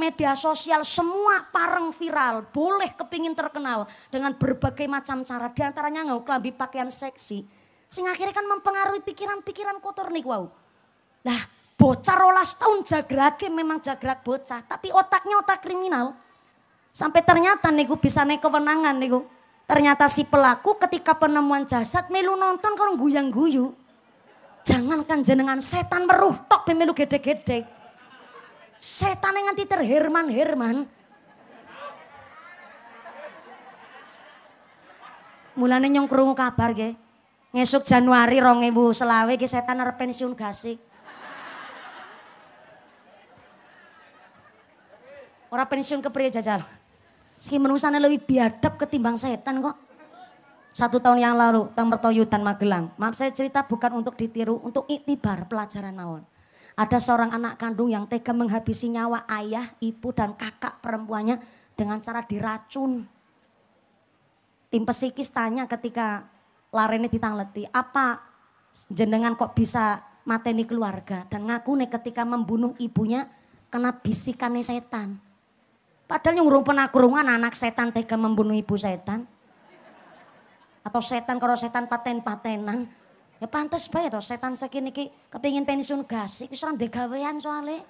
Speaker 1: media sosial semua pareng viral, boleh kepingin terkenal dengan berbagai macam cara. Di antaranya ngau klambi pakaian seksi. Sing akhirnya kan mempengaruhi pikiran-pikiran kotor niku wau. Lah, Bocah rolas tahun jagrake memang jagrak bocah, tapi otaknya otak kriminal. Sampai ternyata nego bisa naik kewenangan nego Ternyata si pelaku ketika penemuan jasad melu nonton kalau guyang guyu. Jangankan jenengan setan meruh tok melu gede-gede. Setan yang nanti terherman-herman. Mulane nyong kabar nggih. Ngesuk Januari bu selawe ki setan pensiun gasik. Orang pensiun ke pria jajal. si menusannya lebih biadab ketimbang setan kok. Satu tahun yang lalu, tang mertoyutan Magelang. Maaf saya cerita bukan untuk ditiru, untuk itibar pelajaran naon. Ada seorang anak kandung yang tega menghabisi nyawa ayah, ibu, dan kakak perempuannya dengan cara diracun. Tim pesikis tanya ketika larene ditangleti, apa jenengan kok bisa mateni keluarga? Dan ngaku nih ketika membunuh ibunya kena bisikannya setan. Padahal yang urung kurungan anak setan tega membunuh ibu setan. Atau setan kalau setan paten-patenan. Ya pantas bae toh setan sekini ki kepingin pensiun gasik. Itu ora degawean soalnya. Ya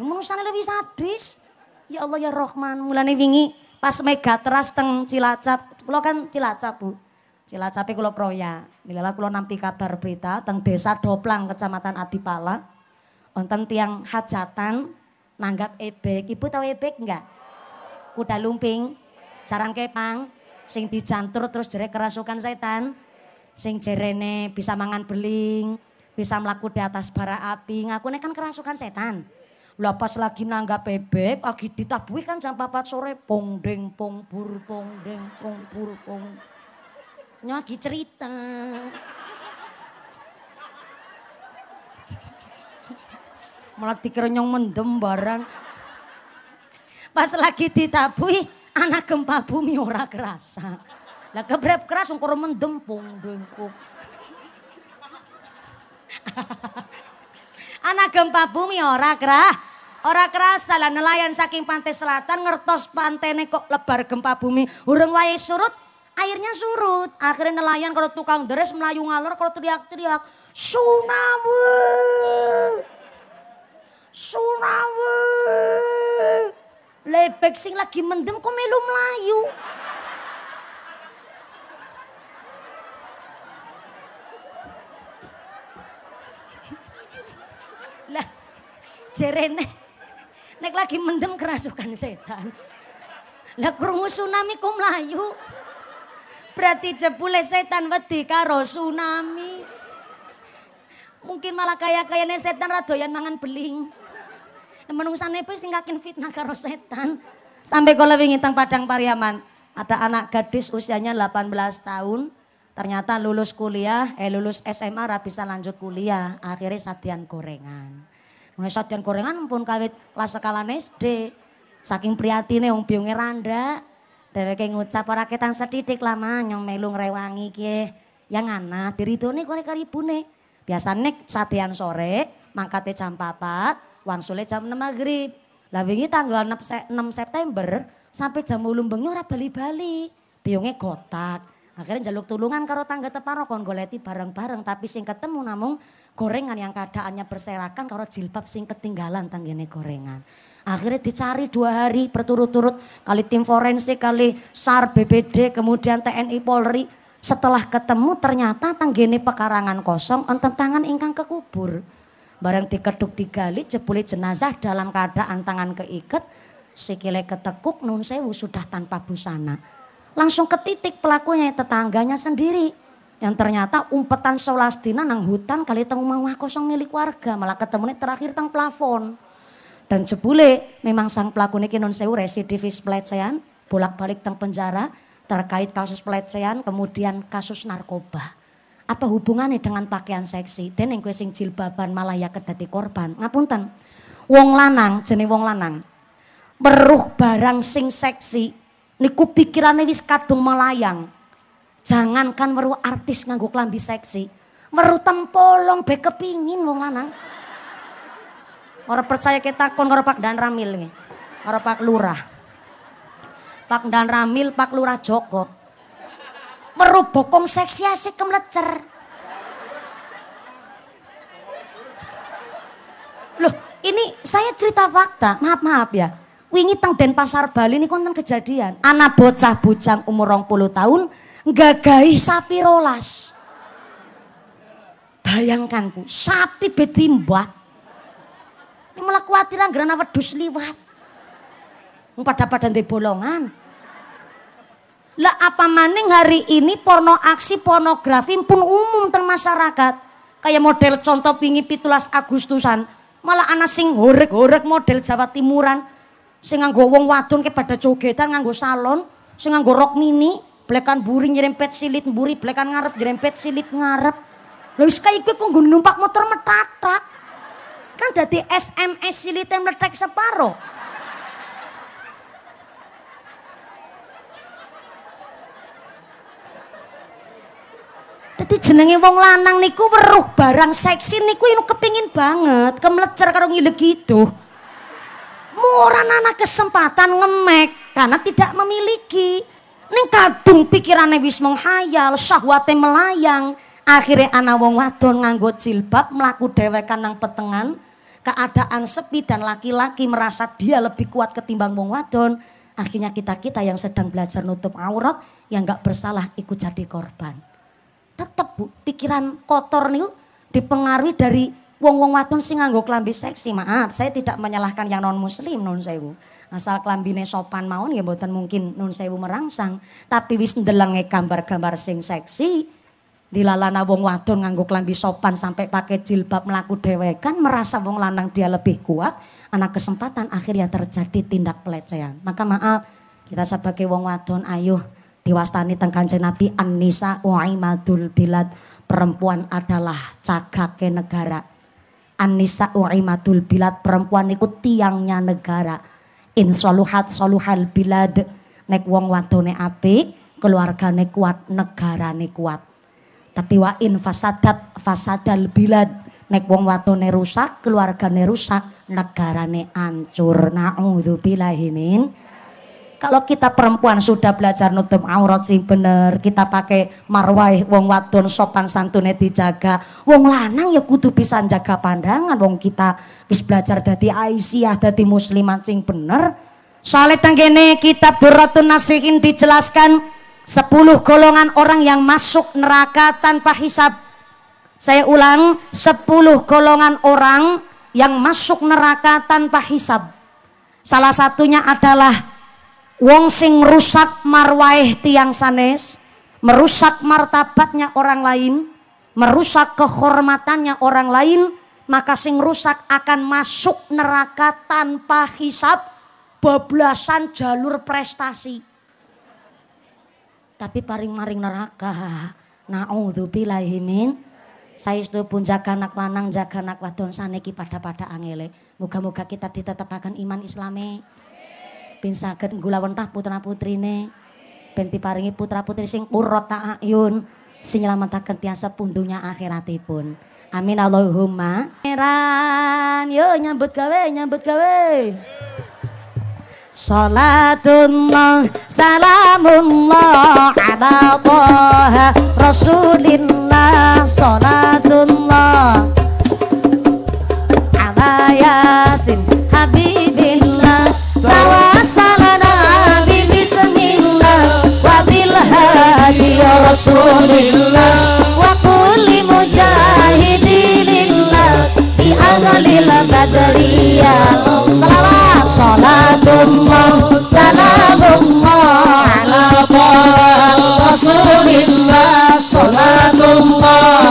Speaker 1: yang manusane lebih sadis. Ya Allah ya Rohman mulane wingi pas Mega teras teng Cilacap, kula kan Cilacap, Bu. cilacap Cilacape kula proya. Milala kula nampi kabar berita teng Desa Doplang Kecamatan Adipala. Wonten tiang hajatan nanggap ebek. Ibu tahu ebek enggak? Kuda lumping, jarang kepang, sing dicantur terus jere kerasukan setan, sing jerene bisa mangan beling, bisa melaku di atas bara api, ngaku kan kerasukan setan. Lah lagi nanggap bebek, lagi ditabuhi kan jam 4 sore, pong deng pong bur pong deng pong bur pong. Nyagi cerita. malah dikerenyong mendem barang. Pas lagi ditabui, anak gempa bumi ora kerasa. Lah kebrep keras mendem mendempung dengku. *laughs* anak gempa bumi ora kerah. Ora kerasa lah nelayan saking pantai selatan ngertos pantene kok lebar gempa bumi. Urung wae surut, airnya surut. Akhirnya nelayan kalau tukang deres melayu ngalor kalau teriak-teriak. Tsunami! Sunawi. Lebek sing lagi mendem kok melu melayu. lah jerene nek lagi mendem kerasukan setan. Lah krungu tsunami kok mlayu. Berarti jebule setan wedi karo tsunami. Mungkin malah kaya-kayane setan radoyan mangan beling. menungsa pun singkakin fitnah karo setan. Sampai kalau lebih teng Padang Pariaman, ada anak gadis usianya 18 tahun, ternyata lulus kuliah, eh lulus SMA ra bisa lanjut kuliah, akhirnya satian gorengan. Mulai satian gorengan pun kawit kelas sekalan SD, saking priyatine yang biungnya randa. kayak ngucap orang sedih setitik lama nyong melung rewangi ki. Yang diri nih kore karibu nih nek satian sore, mangkatnya jam 4, wangsule jam 6 maghrib. Lah wingi tanggal 6, September sampai jam ulum bengi ora bali-bali. kotak, gotak. Akhirnya jaluk tulungan karo tangga teparokon goleti bareng-bareng tapi sing ketemu namung gorengan yang keadaannya berserakan karo jilbab sing ketinggalan tanggene gorengan. Akhirnya dicari dua hari berturut-turut kali tim forensik, kali SAR, BPD, kemudian TNI Polri setelah ketemu ternyata tanggini pekarangan kosong enten tangan ingkang kekubur. Bareng dikeduk digali jebule jenazah dalam keadaan tangan keiket, sikile ketekuk nun sewu sudah tanpa busana. Langsung ke titik pelakunya tetangganya sendiri. Yang ternyata umpetan solastina nang hutan kali tengu mawah kosong milik warga malah ketemunya terakhir tang plafon. Dan jebule memang sang pelaku niki nun sewu residivis pelecehan bolak-balik tang penjara terkait kasus pelecehan, kemudian kasus narkoba. Apa hubungannya dengan pakaian seksi? Dan yang gue sing jilbaban malah ya kedati korban. Ngapunten, wong lanang, jenis wong lanang, meruh barang sing seksi, niku pikirannya wis kadung melayang. Jangankan meruh artis nganggo klambi seksi, meruh tempolong be kepingin wong lanang. Orang percaya kita kon Pak Dan Ramil, nih orang Pak Lurah. Pak Dan Ramil, Pak Lurah Joko. Meru bokong seksi asik kemlecer. Loh, ini saya cerita fakta. Maaf, maaf ya. Wingi teng Denpasar Bali ini konten kejadian. Anak bocah bujang umur puluh tahun gagahi sapi rolas. Bayangkan ku, sapi betimbat. Ini malah khawatir anggaran wedus liwat. Pada pada di bolongan. Lah apa maning hari ini porno aksi pornografi pun umum ten masyarakat. Kayak model contoh pingi pitulas Agustusan. Malah anak sing horek-horek model Jawa Timuran. Sing nganggo wong wadon ke pada jogetan nganggo salon. Sing nganggo rok mini. Blekan buri nyerempet silit buri. Blekan ngarep nyerempet silit ngarep. Lah wis kaya iku kok numpak motor metatak. Kan dadi SMS silite meletek separo. Jadi jenenge wong lanang niku weruh barang seksi niku yang kepingin banget kemlecer karo ngile gitu. Murah nana kesempatan ngemek karena tidak memiliki. Ning kadung pikirane wis menghayal, syahwate melayang. Akhirnya ana wong wadon nganggo jilbab melaku dewekan nang petengan. Keadaan sepi dan laki-laki merasa dia lebih kuat ketimbang wong wadon. Akhirnya kita-kita yang sedang belajar nutup aurat yang gak bersalah ikut jadi korban tetep Bu, pikiran kotor nih dipengaruhi dari wong-wong watun sing nganggo klambi seksi. Maaf, saya tidak menyalahkan yang non muslim non sewu. Asal klambine sopan mau ya mboten mungkin non sewu merangsang, tapi wis ndelenge gambar-gambar sing seksi dilalana wong wadon nganggo klambi sopan sampai pakai jilbab melaku dewekan merasa wong lanang dia lebih kuat anak kesempatan akhirnya terjadi tindak pelecehan maka maaf kita sebagai wong wadon ayuh diwastani teng Kanjeng Nabi An-nisa uimadul bilad. Perempuan adalah cagake negara. An-nisa uimadul bilad perempuan niku tiangnya negara. In soluhat soluhal bilad nek wong wadone apik, keluargane kuat, negarane kuat. Tapi wa in fasadat fasadal bilad nek wong wadone rusak, keluargane rusak, negarane ancur. Nauzubillahi min kalau kita perempuan sudah belajar nutup aurat sih bener, kita pakai marwah wong wadon sopan santune dijaga. Wong lanang ya kudu bisa jaga pandangan wong kita wis belajar dari Aisyah, dari muslimat sih bener. Soalnya tenggene kitab Durratun Nasihin dijelaskan sepuluh golongan orang yang masuk neraka tanpa hisab. Saya ulang, sepuluh golongan orang yang masuk neraka tanpa hisab. Salah satunya adalah Wong sing rusak marwaeh tiang sanes, merusak martabatnya orang lain, merusak kehormatannya orang lain, maka sing rusak akan masuk neraka tanpa hisap bablasan jalur prestasi. Tapi paring-maring neraka. *laughs* Na'udzubillahi saya itu pun jaga anak lanang, jaga anak wadon saniki pada-pada angele. Moga-moga kita tetapkan iman islami ben saged nggulawentah putra-putrine ben diparingi putra-putri sing qurrata ayun sing nyelametaken tiasa pundunya akhiratipun. Amin Allahumma. Heran, yo nyambut gawe, nyambut gawe. Salatullah salamullah ala toha Rasulillah Salatullah ala yasin Habibillah tawassalana bi bismillah wa bil hadi rasulillah wa kulli mujahidinillah bi aghlil badriya salawat salatullah salamullah ala rasulillah salatullah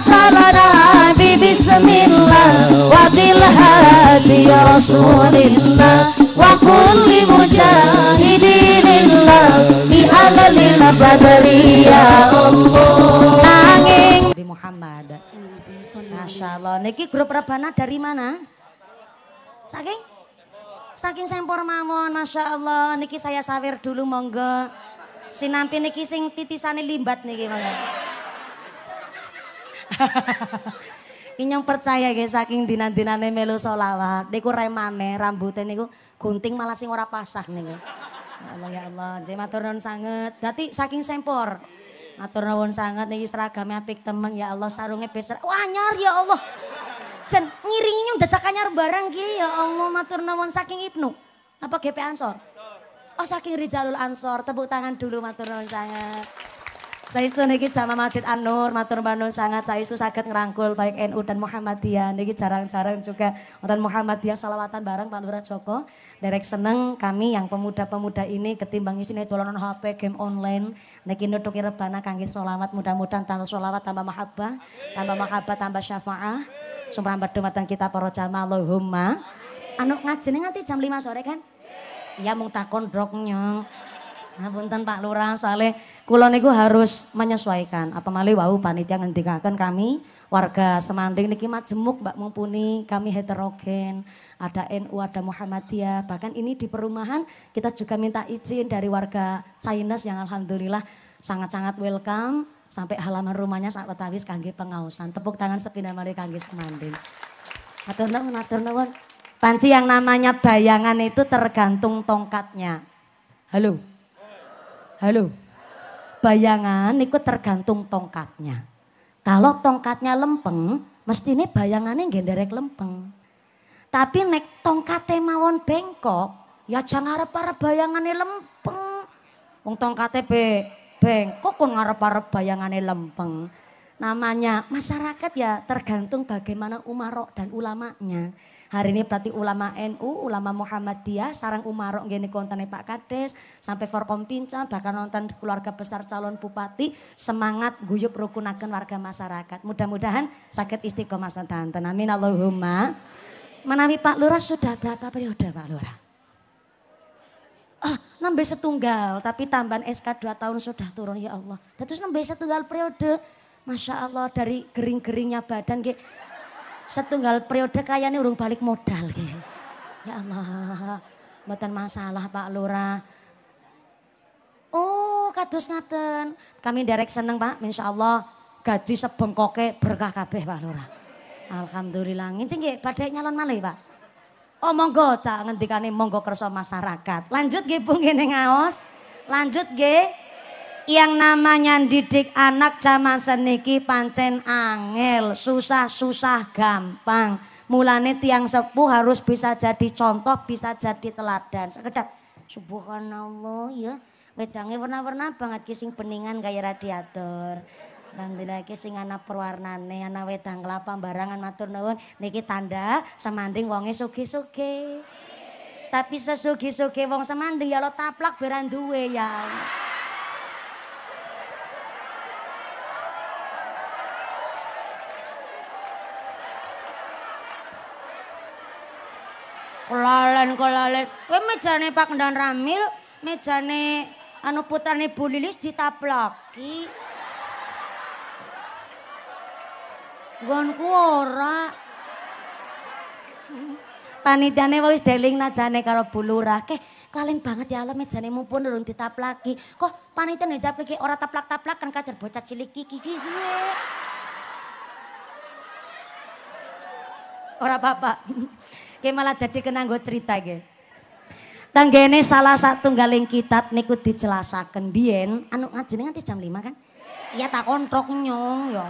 Speaker 1: صلنا بسم الله وبالهادي رسول الله وكل مجاهد لله بأهل البدر يا الله Angin Muhammad Masya Allah Niki grup Rebana dari mana? Saking? Saking sempor mawon Masya Allah Niki saya sawer dulu monggo Sinampi niki sing titisane limbat niki monggo *laughs* Inyong percaya guys saking dinan-dinane melu solawat. Niku remane rambutnya niku gunting malah sing ora pasah niku. Allah ya Allah, jadi matur nuwun sanget. Dadi saking sempor. Matur nuwun sanget niki seragame apik temen ya Allah sarungnya besar. Wah nyar ya Allah. Jen nyung dadak anyar bareng ki ya Allah matur nuwun saking Ibnu. Apa GP Ansor? Oh saking Rijalul Ansor, tepuk tangan dulu matur nuwun sanget. Saya itu niki sama Masjid An-Nur, matur nuwun sangat Saya itu sakit ngerangkul baik NU dan Muhammadiyah. Niki jarang-jarang juga dan Muhammadiyah salawatan bareng Pak Lurah Joko. Derek seneng kami yang pemuda-pemuda ini ketimbang sini dolanan HP game online niki nutuki rebana kangge salawat mudah-mudahan tambah salawat tambah mahabbah, tambah mahabbah tambah syafaah. Sumpah tentang kita para jamaah Allahumma. Anu ngajene nanti jam lima sore kan? Ya mung takon droknya. Ngapunten Pak Lurah, soalnya kuloniku niku harus menyesuaikan. Apa malih wau panitia ngendikaken kami warga Semanding niki majemuk Mbak Mumpuni, kami heterogen, ada NU, ada Muhammadiyah, bahkan ini di perumahan kita juga minta izin dari warga Chinese yang alhamdulillah sangat-sangat welcome sampai halaman rumahnya saat wetawis kangge pengausan. Tepuk tangan sepindah malih kangge Semanding. Atur nuwun, atur nuwun. Panci yang namanya bayangan itu tergantung tongkatnya. Halo. Halo. Bayangan itu tergantung tongkatnya. Kalau tongkatnya lempeng, mesti mestine bayangannya genderek lempeng. Tapi nek tongkate mawon bengkok, ya jangan arep-arep bayangane lempeng. Wong tongkate be bengkok kok ngarep-arep bayangane lempeng namanya masyarakat ya tergantung bagaimana umarok dan ulamanya. Hari ini berarti ulama NU, ulama Muhammadiyah, sarang umarok gini kontennya Pak Kades, sampai Forkom pincang, bahkan nonton keluarga besar calon bupati, semangat guyup rukunakan warga masyarakat. Mudah-mudahan sakit istiqomah santan. Amin Allahumma. Menawi Pak Lurah sudah berapa periode Pak Lurah? Oh, ah, nambah setunggal tapi tambahan SK 2 tahun sudah turun ya Allah. Terus nambah setunggal periode Masya Allah dari gering-geringnya badan ke setunggal periode kayaknya urung balik modal ke. Ya Allah, buatan masalah Pak Lura. Oh, kados ngaten. Kami derek seneng Pak, Insya Allah gaji sebengkoke berkah kabeh Pak Lura, Alhamdulillah. Ngincing nggih pada nyalon malai Pak. Oh monggo cak ngendikane monggo kerso masyarakat. Lanjut nggih Bu ngene ngaos. Lanjut nggih yang namanya didik anak zaman seniki pancen angel, susah-susah gampang. Mulane tiang sepuh harus bisa jadi contoh, bisa jadi teladan. sekedar subhanallah ya. Wedangnya warna-warna banget kising peningan kayak radiator. Alhamdulillah iki sing perwarna perwarnane, anak wedang kelapa barangan matur nuwun. Niki tanda semanding wonge suki suki Tapi sesugi suki wong semanding ya lo taplak beran duwe ya. Kelalen kelalen. Kowe mejane Pak Ndan Ramil, mejane anu putrane Bu Lilis taplaki. Gonku ora. Panitiane wis deling najane karo Bu Lurah. Keh, banget ya Allah mejane mumpun urung ditaplaki. Kok panitia njap iki ora taplak-taplak kan kader bocah cilik kiki iki Orang Ora apa Kayak malah jadi kena gue cerita gitu. Tanggene salah satu galing kitab niku dicelasaken biyen anu ngajine nganti jam lima kan? Iya tak kontrok nyong ya.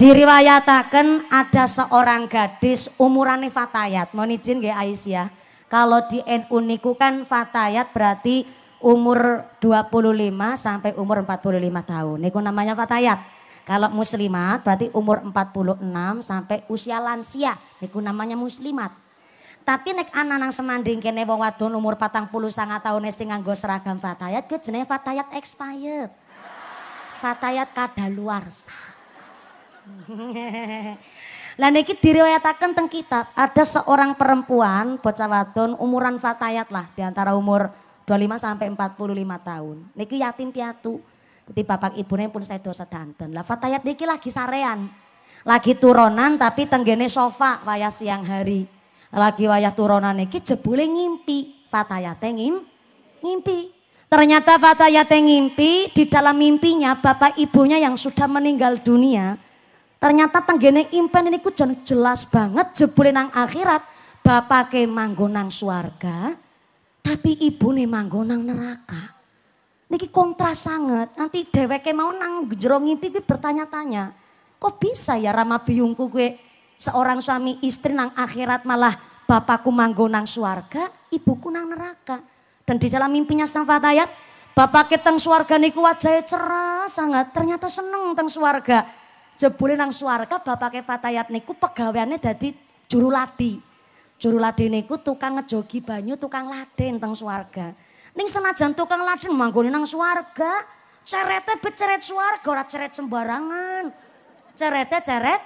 Speaker 1: Diriwayataken ada seorang gadis umurane fatayat. Mohon izin nggih Aisyah. Kalau di NU niku kan fatayat berarti umur 25 sampai umur 45 tahun. Niku namanya fatayat. Kalau muslimat berarti umur 46 sampai usia lansia. itu namanya muslimat. Tapi nek anak nang semanding kene wong wadon umur 40 sangat tahun sing nganggo seragam fatayat ke jenenge fatayat expired. Fatayat kadaluarsa. *laughs* Lah niki diriwayataken teng kitab ada seorang perempuan bocah wadon umuran fatayat lah di antara umur 25 sampai 45 tahun. Niki yatim piatu. Jadi bapak ibunya pun saya dosa danten. Lah fatayat niki lagi sarean. Lagi turunan tapi tenggene sofa wayah siang hari. Lagi wayah turunan niki jebule ngimpi. Fatayat ngim, ngimpi. Ternyata fatayat ngimpi di dalam mimpinya bapak ibunya yang sudah meninggal dunia. Ternyata tenggene impen ini ku jelas banget jebule nang akhirat. Bapak ke manggonang suarga tapi ibu nih manggonang neraka niki kontras sangat. Nanti dheweke mau nang jero ngimpi gue bertanya-tanya, kok bisa ya Rama biungku gue seorang suami istri nang akhirat malah bapakku manggo nang suarga, ibuku nang neraka. Dan di dalam mimpinya sang fatayat, bapak keteng suarga niku wajahnya cerah sangat, ternyata seneng teng suarga. Jebule nang suarga, bapak ke fatayat niku pegawainya jadi juru ladi. Juru ladi niku tukang ngejogi banyu, tukang laden teng suarga. Ning senajan tukang lading manggone nang swarga, cerete beceret suarga ora ceret sembarangan. Cerete ceret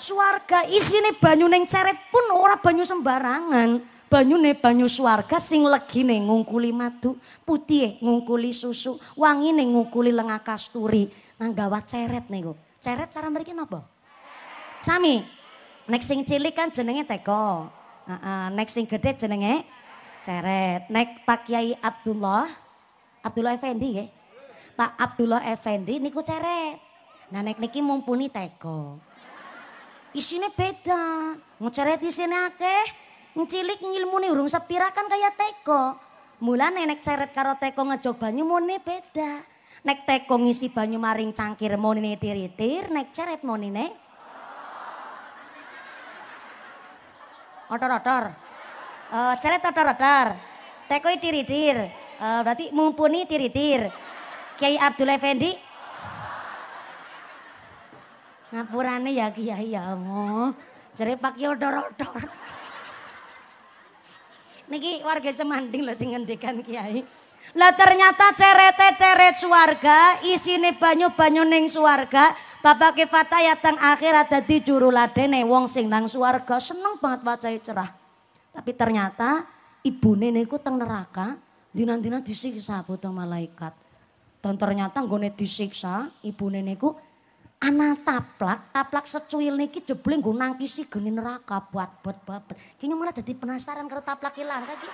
Speaker 1: suarga isine banyu ning ceret pun ora banyu sembarangan. banyune banyu suarga sing legine ngungkuli madu, putih ngungkuli susu, wangine ngungkuli lengah kasturi, nanggawa ceret niku. Ceret cara mriki napa? Sami. Nek sing cilik kan jenenge teko. Heeh, nek sing gedhe jenenge Ceret. Nek Pak Kiai Abdullah, Abdullah Effendi ya. Pak Abdullah Effendi niku ceret. Nah nek niki mumpuni teko. Isine beda. Ngeceret isine akeh, ngcilik ngilmune urung sepirakan kayak teko. Mulane nenek ceret karo teko ngejog banyu mune beda. Nek teko ngisi banyu maring cangkir mune diritir, nek ceret moni nek. Otor-otor. Uh, eh, ceret rodar Tekoi tiridir. Uh, eh, berarti mumpuni tiridir. Kiai Abdul Effendi. Ngapurane ya kiai ya mo. Jere Pak yodor odor Niki warga semanding loh sing ngendikan kiai. Lah ternyata cerete ceret suarga, isine banyu-banyu neng suarga, babake akhir akhirat di juru ladene wong sing nang suarga. Seneng banget wajah cerah. Tapi ternyata ibu nenekku teng neraka, dinantina disiksa bu malaikat. Dan ternyata nggone disiksa, ibu nenekku, anak taplak, taplak secuil niki jebling nggo nangkisi geni neraka buat buat babet. Kini malah jadi penasaran kereta taplak lagi. kaki.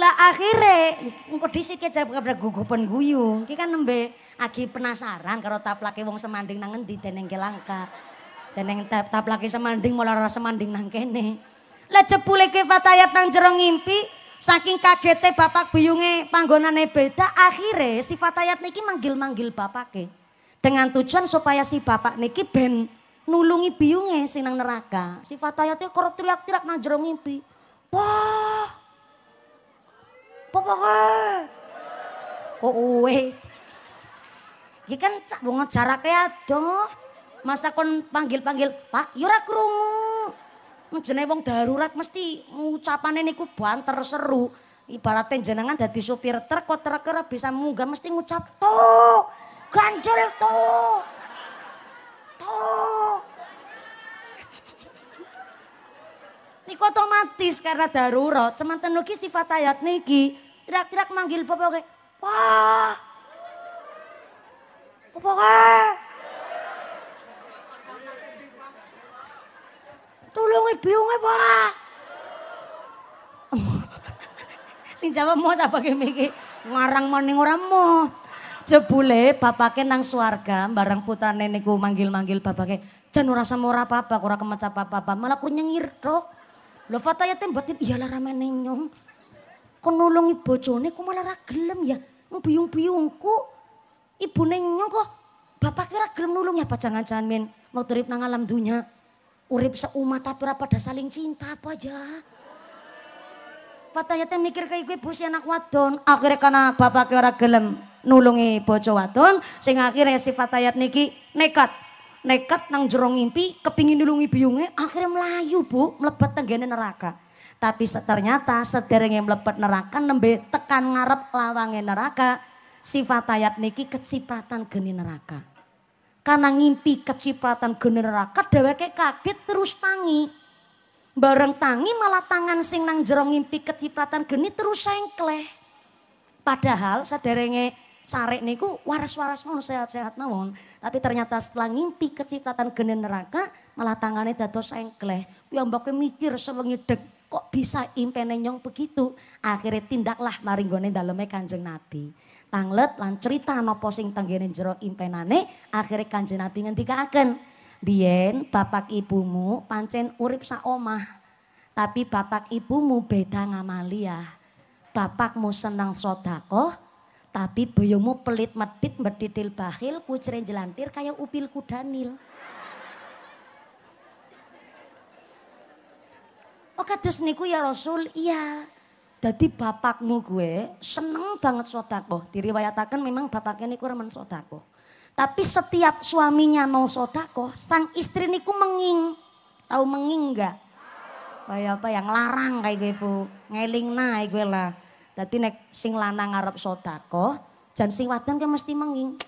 Speaker 1: Lah akhirnya engkau disik aja ya, kabeh gugupan guyu. kita kan nembe agi penasaran karo taplake wong semanding nang endi teneng kelangka. teneng taplake semanding malah ora semanding nang kene. Lah jebule ke fatayat nang jero ngimpi saking kagete bapak biyunge panggonane beda akhirnya si fatayat niki manggil-manggil bapak ke, Dengan tujuan supaya si bapak niki ben nulungi biyunge sing nang neraka. Si fatayate karo teriak-teriak nang jero ngimpi. Wah, Popoke. Kok uwe. Iki kan cak wong jarake adoh. Masa kon panggil-panggil, Pak, yo ora krungu. Menjene wong darurat mesti ngucapane niku banter seru. Ibaratnya jenengan dadi supir truk kok truk bisa munggah mesti ngucap tuh. Ganjel tuh. niku otomatis karena darurat semanten niki sifat ayat niki teriak-teriak manggil bapak kayak wah bapak kayak tulungi biungnya pak *laughs* sing jawab mau sapa miki ngarang maning orang mau jebule bapake nang suarga, bareng putane niku manggil-manggil bapake jan ora sama ora apa-apa kurang kemecap apa-apa malah kurang nyengir dok Lho fatayatim batin iyalah ramene nyong. Kon bojone kok malah ra gelem ya. Mbiyung-biyungku ibune nyong kok bapak kira gelem nulung ya apa jangan men mau turip nang alam dunya. Urip seumat tapi ra pada saling cinta apa ya. Fatayate mikir kayak gue bos anak waton, Akhirnya karena bapak kira gelem nulungi bojo wadon. Sehingga akhirnya si Fatayat niki nekat nekat nang jero ngimpi, kepingin nulungi biungnya akhirnya melayu bu, melebet tenggene neraka. Tapi ternyata sederenge melebet neraka nembe tekan ngarep lawange neraka, sifat ayat niki kecipratan geni neraka. Karena ngimpi kecipratan geni neraka dheweke kaget terus tangi. Bareng tangi malah tangan sing nang jero ngimpi kecipratan geni terus sengkleh. Padahal sederenge sarek niku waras-waras mau sehat-sehat mawon. Tapi ternyata setelah ngimpi keciptatan genen neraka malah tangannya dados sengkleh. Yang mbake mikir sewengi deg kok bisa impene nyong begitu. Akhirnya tindaklah maringgone dalamnya Kanjeng Nabi. Tanglet lan cerita napa sing tenggene jero impenane akhirnya Kanjeng Nabi akan bien bapak ibumu pancen urip saoma. omah, tapi bapak ibumu beda ngamalia. Ya. Bapakmu senang sodakoh, tapi boyomu pelit medit medidil bahil kucerin jelantir kayak upil kudanil. Oh kados niku ya Rasul, iya. Jadi bapakmu gue seneng banget sodako. Diriwayatakan memang bapaknya niku remen sodako. Tapi setiap suaminya mau sodako, sang istri niku menging. Tahu menging enggak? Kayak apa yang larang kayak gue bu. Ngeling naik gue lah. Dadi nek sing lanang arep sedekah, jan sing wadon ki mesti menging.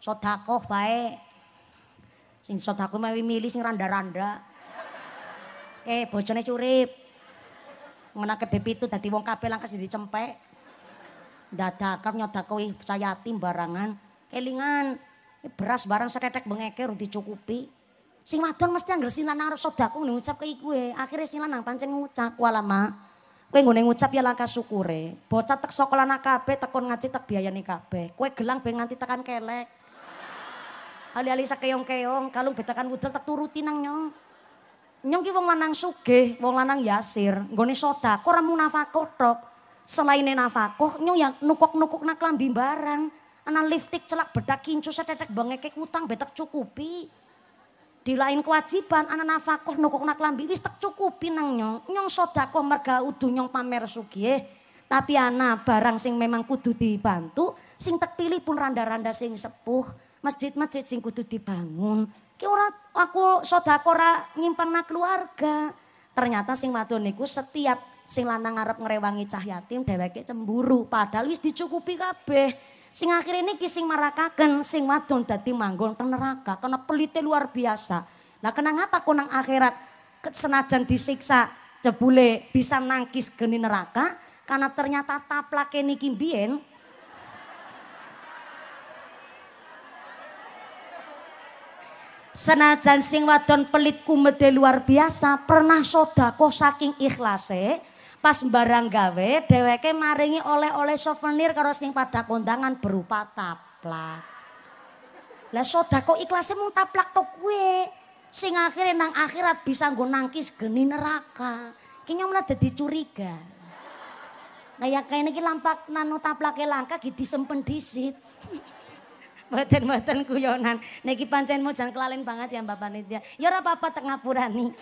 Speaker 1: Sedekah bae. Sing sedekah mewi milih sing randa-randa. Eh, bojone curip. Menake itu dadi wong kabeh langkas dicempek. Dadakan nyodakoi saya yatim barangan. Kelingan eh, beras barang seketek bengeker urung dicukupi. Sing wadon mesti anggere sinan arep sedekah ngucap ke iku e. akhirnya sing pancen ngucap wala mak. Kue nggone ngucap ya langkah syukure. Bocah tek saka lanang kabeh tekon ngaji tek biayane kabe. kue gelang be nganti tekan kelek. Ali-ali sakeong-keong, kalung betakan wudel tek turuti nang nyong. Nyong ki wong lanang suge, wong lanang yasir, ngone soda, korang ora munafakoh tok. Selain nafakoh, nyong yang nukok-nukok nak lambi barang. anak liftik celak bedak kincu setetek bengekek utang betek cukupi di lain kewajiban anak nafakoh nukuk nak lambi wis tak cukupi nang nyong nyong sodako merga udu nyong pamer sugi, tapi anak barang sing memang kudu dibantu sing tak pilih pun randa-randa sing sepuh masjid-masjid sing kudu dibangun ki ora aku sodako ora nyimpen nak keluarga ternyata sing matuniku setiap sing lanang ngarep ngerewangi cah yatim dheweke cemburu padahal wis dicukupi kabeh Sing akhir ini kising marakaken sing wadon dadi manggon ke neraka karena pelite luar biasa. Nah, kenapa kok nang akhirat senajan disiksa cebule bisa nangkis geni neraka karena ternyata taplake niki kimbien. senajan sing wadon pelit kumede luar biasa pernah sodako saking ikhlase Pas barang gawe deweke maringi oleh-oleh souvenir karo sing pada kondangan berupa taplak. Lah soda kok ikhlasnya mung taplak tok kue. Sing akhirnya nang akhirat bisa nggo nangkis geni neraka. Ki nyamana jadi curiga. Nah ya kayaknya ini lampak nano taplaknya langka gitu sempen disit. *laughs* Mboten-mboten kuyonan, Niki pancen jangan kelalen banget ya Mbak Panitia. Ya ora apa-apa tengapurani.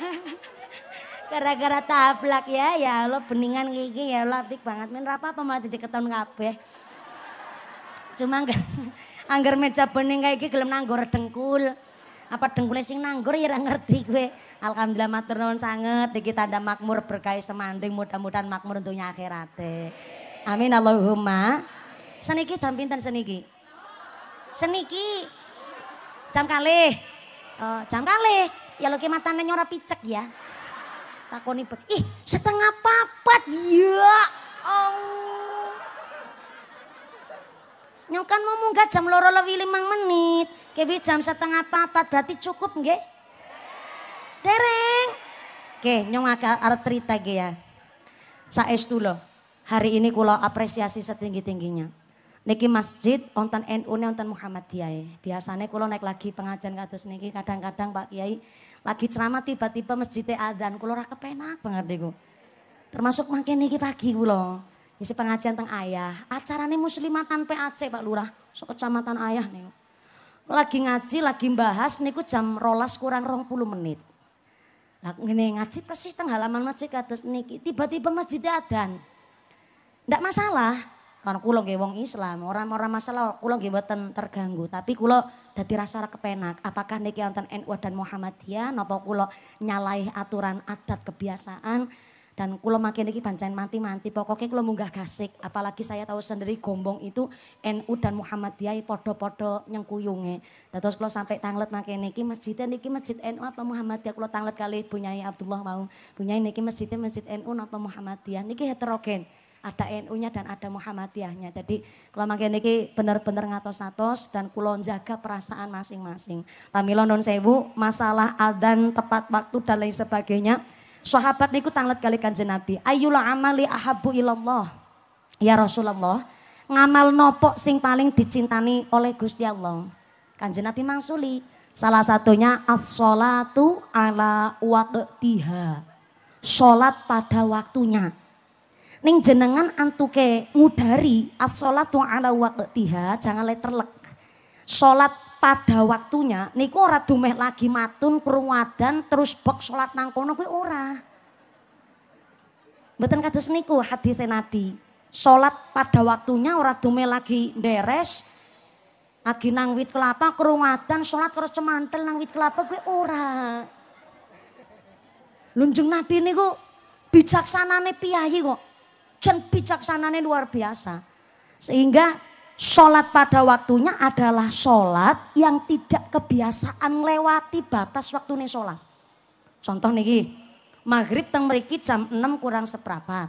Speaker 1: *laughs* Gara-gara tablak ya, ya lo beningan gigi ya lo apik banget. Men rapa apa malah jadi keton kabeh. Cuma enggak *laughs* angger meja bening kayak gini gelem nanggur dengkul. Apa dengkulnya sing nanggur ya ngerti gue. Alhamdulillah matur nuwun sanget iki tanda makmur berkah semanding mudah-mudahan makmur untuknya akhirat. Amin Allahumma. Seniki jam pinten seniki? Seniki jam kali Oh, jam kali Ya lo ki nyora picek ya. Takoni bet. ih setengah papat ya. Oh. Nyongkan mau munggah jam loro lebih limang menit. Kewi jam setengah papat berarti cukup nggih? Tereng, Oke, nyong arep cerita nggih ya. Saestu dulu, Hari ini kula apresiasi setinggi-tingginya. Niki masjid onten NU ne onten Muhammadiyah. Ya. Biasanya kula naik lagi pengajian kados niki kadang-kadang Pak Kiai lagi ceramah tiba-tiba masjid adzan, kula ora kepenak banget niku. Termasuk makin niki pagi kula. Isi pengajian teng ayah, acarane muslimatan PAC Pak Lurah, sok kecamatan ayah niku. Lagi ngaji, lagi bahas niku jam rolas kurang rong puluh menit. Lah ngene ngaji persis teng halaman masjid kados niki, tiba-tiba masjid adzan. Ndak masalah, karena kulo nggih wong Islam, orang-orang masalah kulo nggih terganggu, tapi kulo dadi rasa kepenak. Apakah niki wonten NU dan Muhammadiyah napa kula nyalahi aturan adat kebiasaan dan kula makin niki pancen mati mati pokoknya kula munggah gasik apalagi saya tahu sendiri gombong itu NU dan Muhammadiyah podo-podo nyengkuyunge terus kula sampai tanglet makin niki masjidnya niki masjid NU apa Muhammadiyah kula tanglet kali punyai Abdullah mau punyai niki masjidnya masjid NU apa Muhammadiyah niki heterogen ada NU-nya dan ada Muhammadiyahnya. Jadi kalau makin ini benar benar ngatos-atos dan kulon jaga perasaan masing-masing. Pamila ya, non sewu, masalah adan tepat waktu dan lain sebagainya. Sahabat niku tanglet kali Kanjeng Nabi. Ayyul amali ahabu ilallah. Ya Rasulullah, ngamal nopok sing paling dicintani oleh Gusti Allah. Kanjeng Nabi mangsuli. Salah satunya as shalatu ala waqtiha. Salat pada waktunya. Ning jenengan antuke ngudari as-sholatu ala waqtiha, jangan le terlek. Salat pada waktunya niku ora dumeh lagi matun krungadan terus bok salat nang kono kuwi ora. Mboten kados niku hadis Nabi. Salat pada waktunya ora dumeh lagi deres lagi nang wit kelapa krungadan salat terus cemantel nang wit kelapa kuwi ora. lunjung Nabi niku bijaksanane piyayi kok. Jen bijaksananya luar biasa. Sehingga sholat pada waktunya adalah sholat yang tidak kebiasaan lewati batas waktunya sholat. Contoh nih, maghrib teng meriki jam 6 kurang seperempat.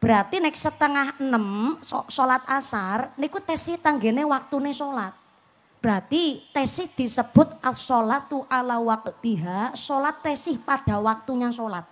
Speaker 1: Berarti nek setengah 6 sholat asar niku tesi tanggene waktu sholat. Berarti tesi disebut as-sholatu ala waktiha, sholat tesi pada waktunya sholat.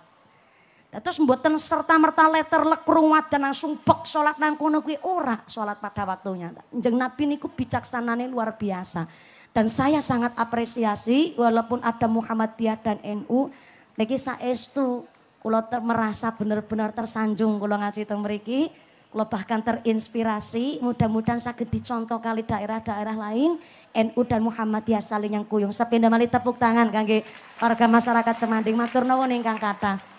Speaker 1: Terus mboten serta-merta letter lekrung dan langsung bok solat nang kono kuwi ora sholat pada waktunya. Jeng Nabi niku bijaksanane luar biasa. Dan saya sangat apresiasi walaupun ada Muhammadiyah dan NU niki saestu kula ter, termerasa benar-benar tersanjung kula ngaji teng mriki. Kula bahkan terinspirasi, mudah-mudahan saya sakit dicontoh kali daerah-daerah lain. NU dan Muhammadiyah saling yang kuyung. Sepindah mali tepuk tangan kangge warga masyarakat Semanding. Matur nuwun kata.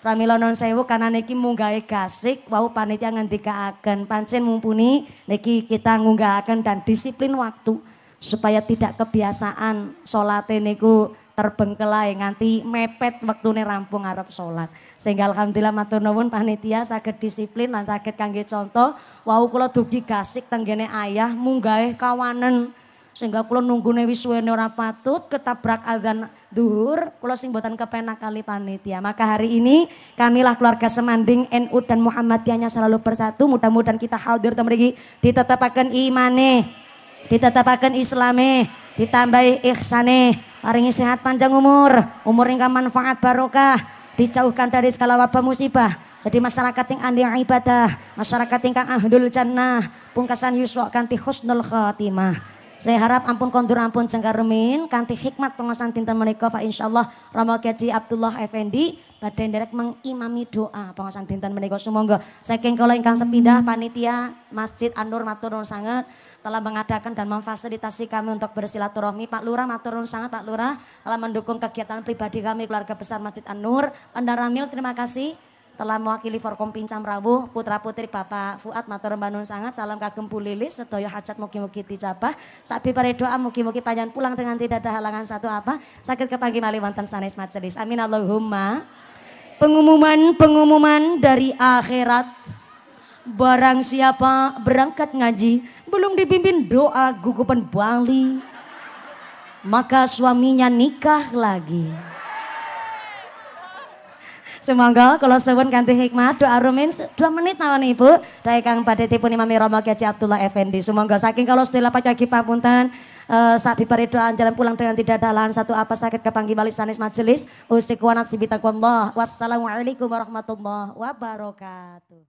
Speaker 1: Pramila non sewu karena niki munggahe gasik wau panitia ngendikaaken pancen mumpuni niki kita ngunggahaken dan disiplin waktu supaya tidak kebiasaan salate niku terbengkelai nganti mepet waktunya rampung Arab sholat. Sehingga alhamdulillah matur nuwun panitia sakit disiplin dan sakit kangge contoh wau kula dugi gasik tenggene ayah munggahe kawanen sehingga kulo nunggu nih wiswe ora patut ketabrak adzan duhur, kulo sing buatan kepenak kali panitia. Maka hari ini kamilah keluarga Semanding NU dan Muhammadiyahnya selalu bersatu. Mudah-mudahan kita hadir temriki ditetapkan imane, ditetapkan islame, ditambahi ihsane, paringi sehat panjang umur, umur yang manfaat barokah, dijauhkan dari segala wabah musibah, jadi masyarakat yang andi ibadah, masyarakat yang ahdul jannah, pungkasan yuswa kanti husnul khatimah. Saya harap ampun kondur ampun cengkaremin kanti hikmat pengosan tinta menikah. fa Allah, Ramal Kiai Abdullah Effendi Badan direk mengimami doa pengosan tinta menikah, semoga. Saya kengkau lah ingkang sepindah panitia Masjid anur, nur matur telah mengadakan dan memfasilitasi kami untuk bersilaturahmi. Pak Lurah matur sangat Pak Lurah telah mendukung kegiatan pribadi kami keluarga besar Masjid Anur. nur Ramil, terima kasih telah mewakili Forkom Pincam Rabu, putra putri Bapak Fuad matur mbanun sangat salam kagem Bu Lilis hajat mugi-mugi dicabah, sabi pari doa mugi-mugi panjang pulang dengan tidak ada halangan satu apa sakit kepanggih maliwantan wantan sanis majelis amin Allahumma pengumuman-pengumuman dari akhirat barang siapa berangkat ngaji belum dipimpin doa gugupan Bali maka suaminya nikah lagi. Semoga kalau sewon ganti hikmah doa rumin dua menit nawan ibu. Dari kang badai nih mami romo kiai Abdullah Effendi. Semoga saking kalau setelah pagi pamuntan uh, eh, sabi doa jalan pulang dengan tidak dalan satu apa sakit kepanggi balik sanis majelis usik wanat sibitakullah wassalamualaikum warahmatullahi wabarakatuh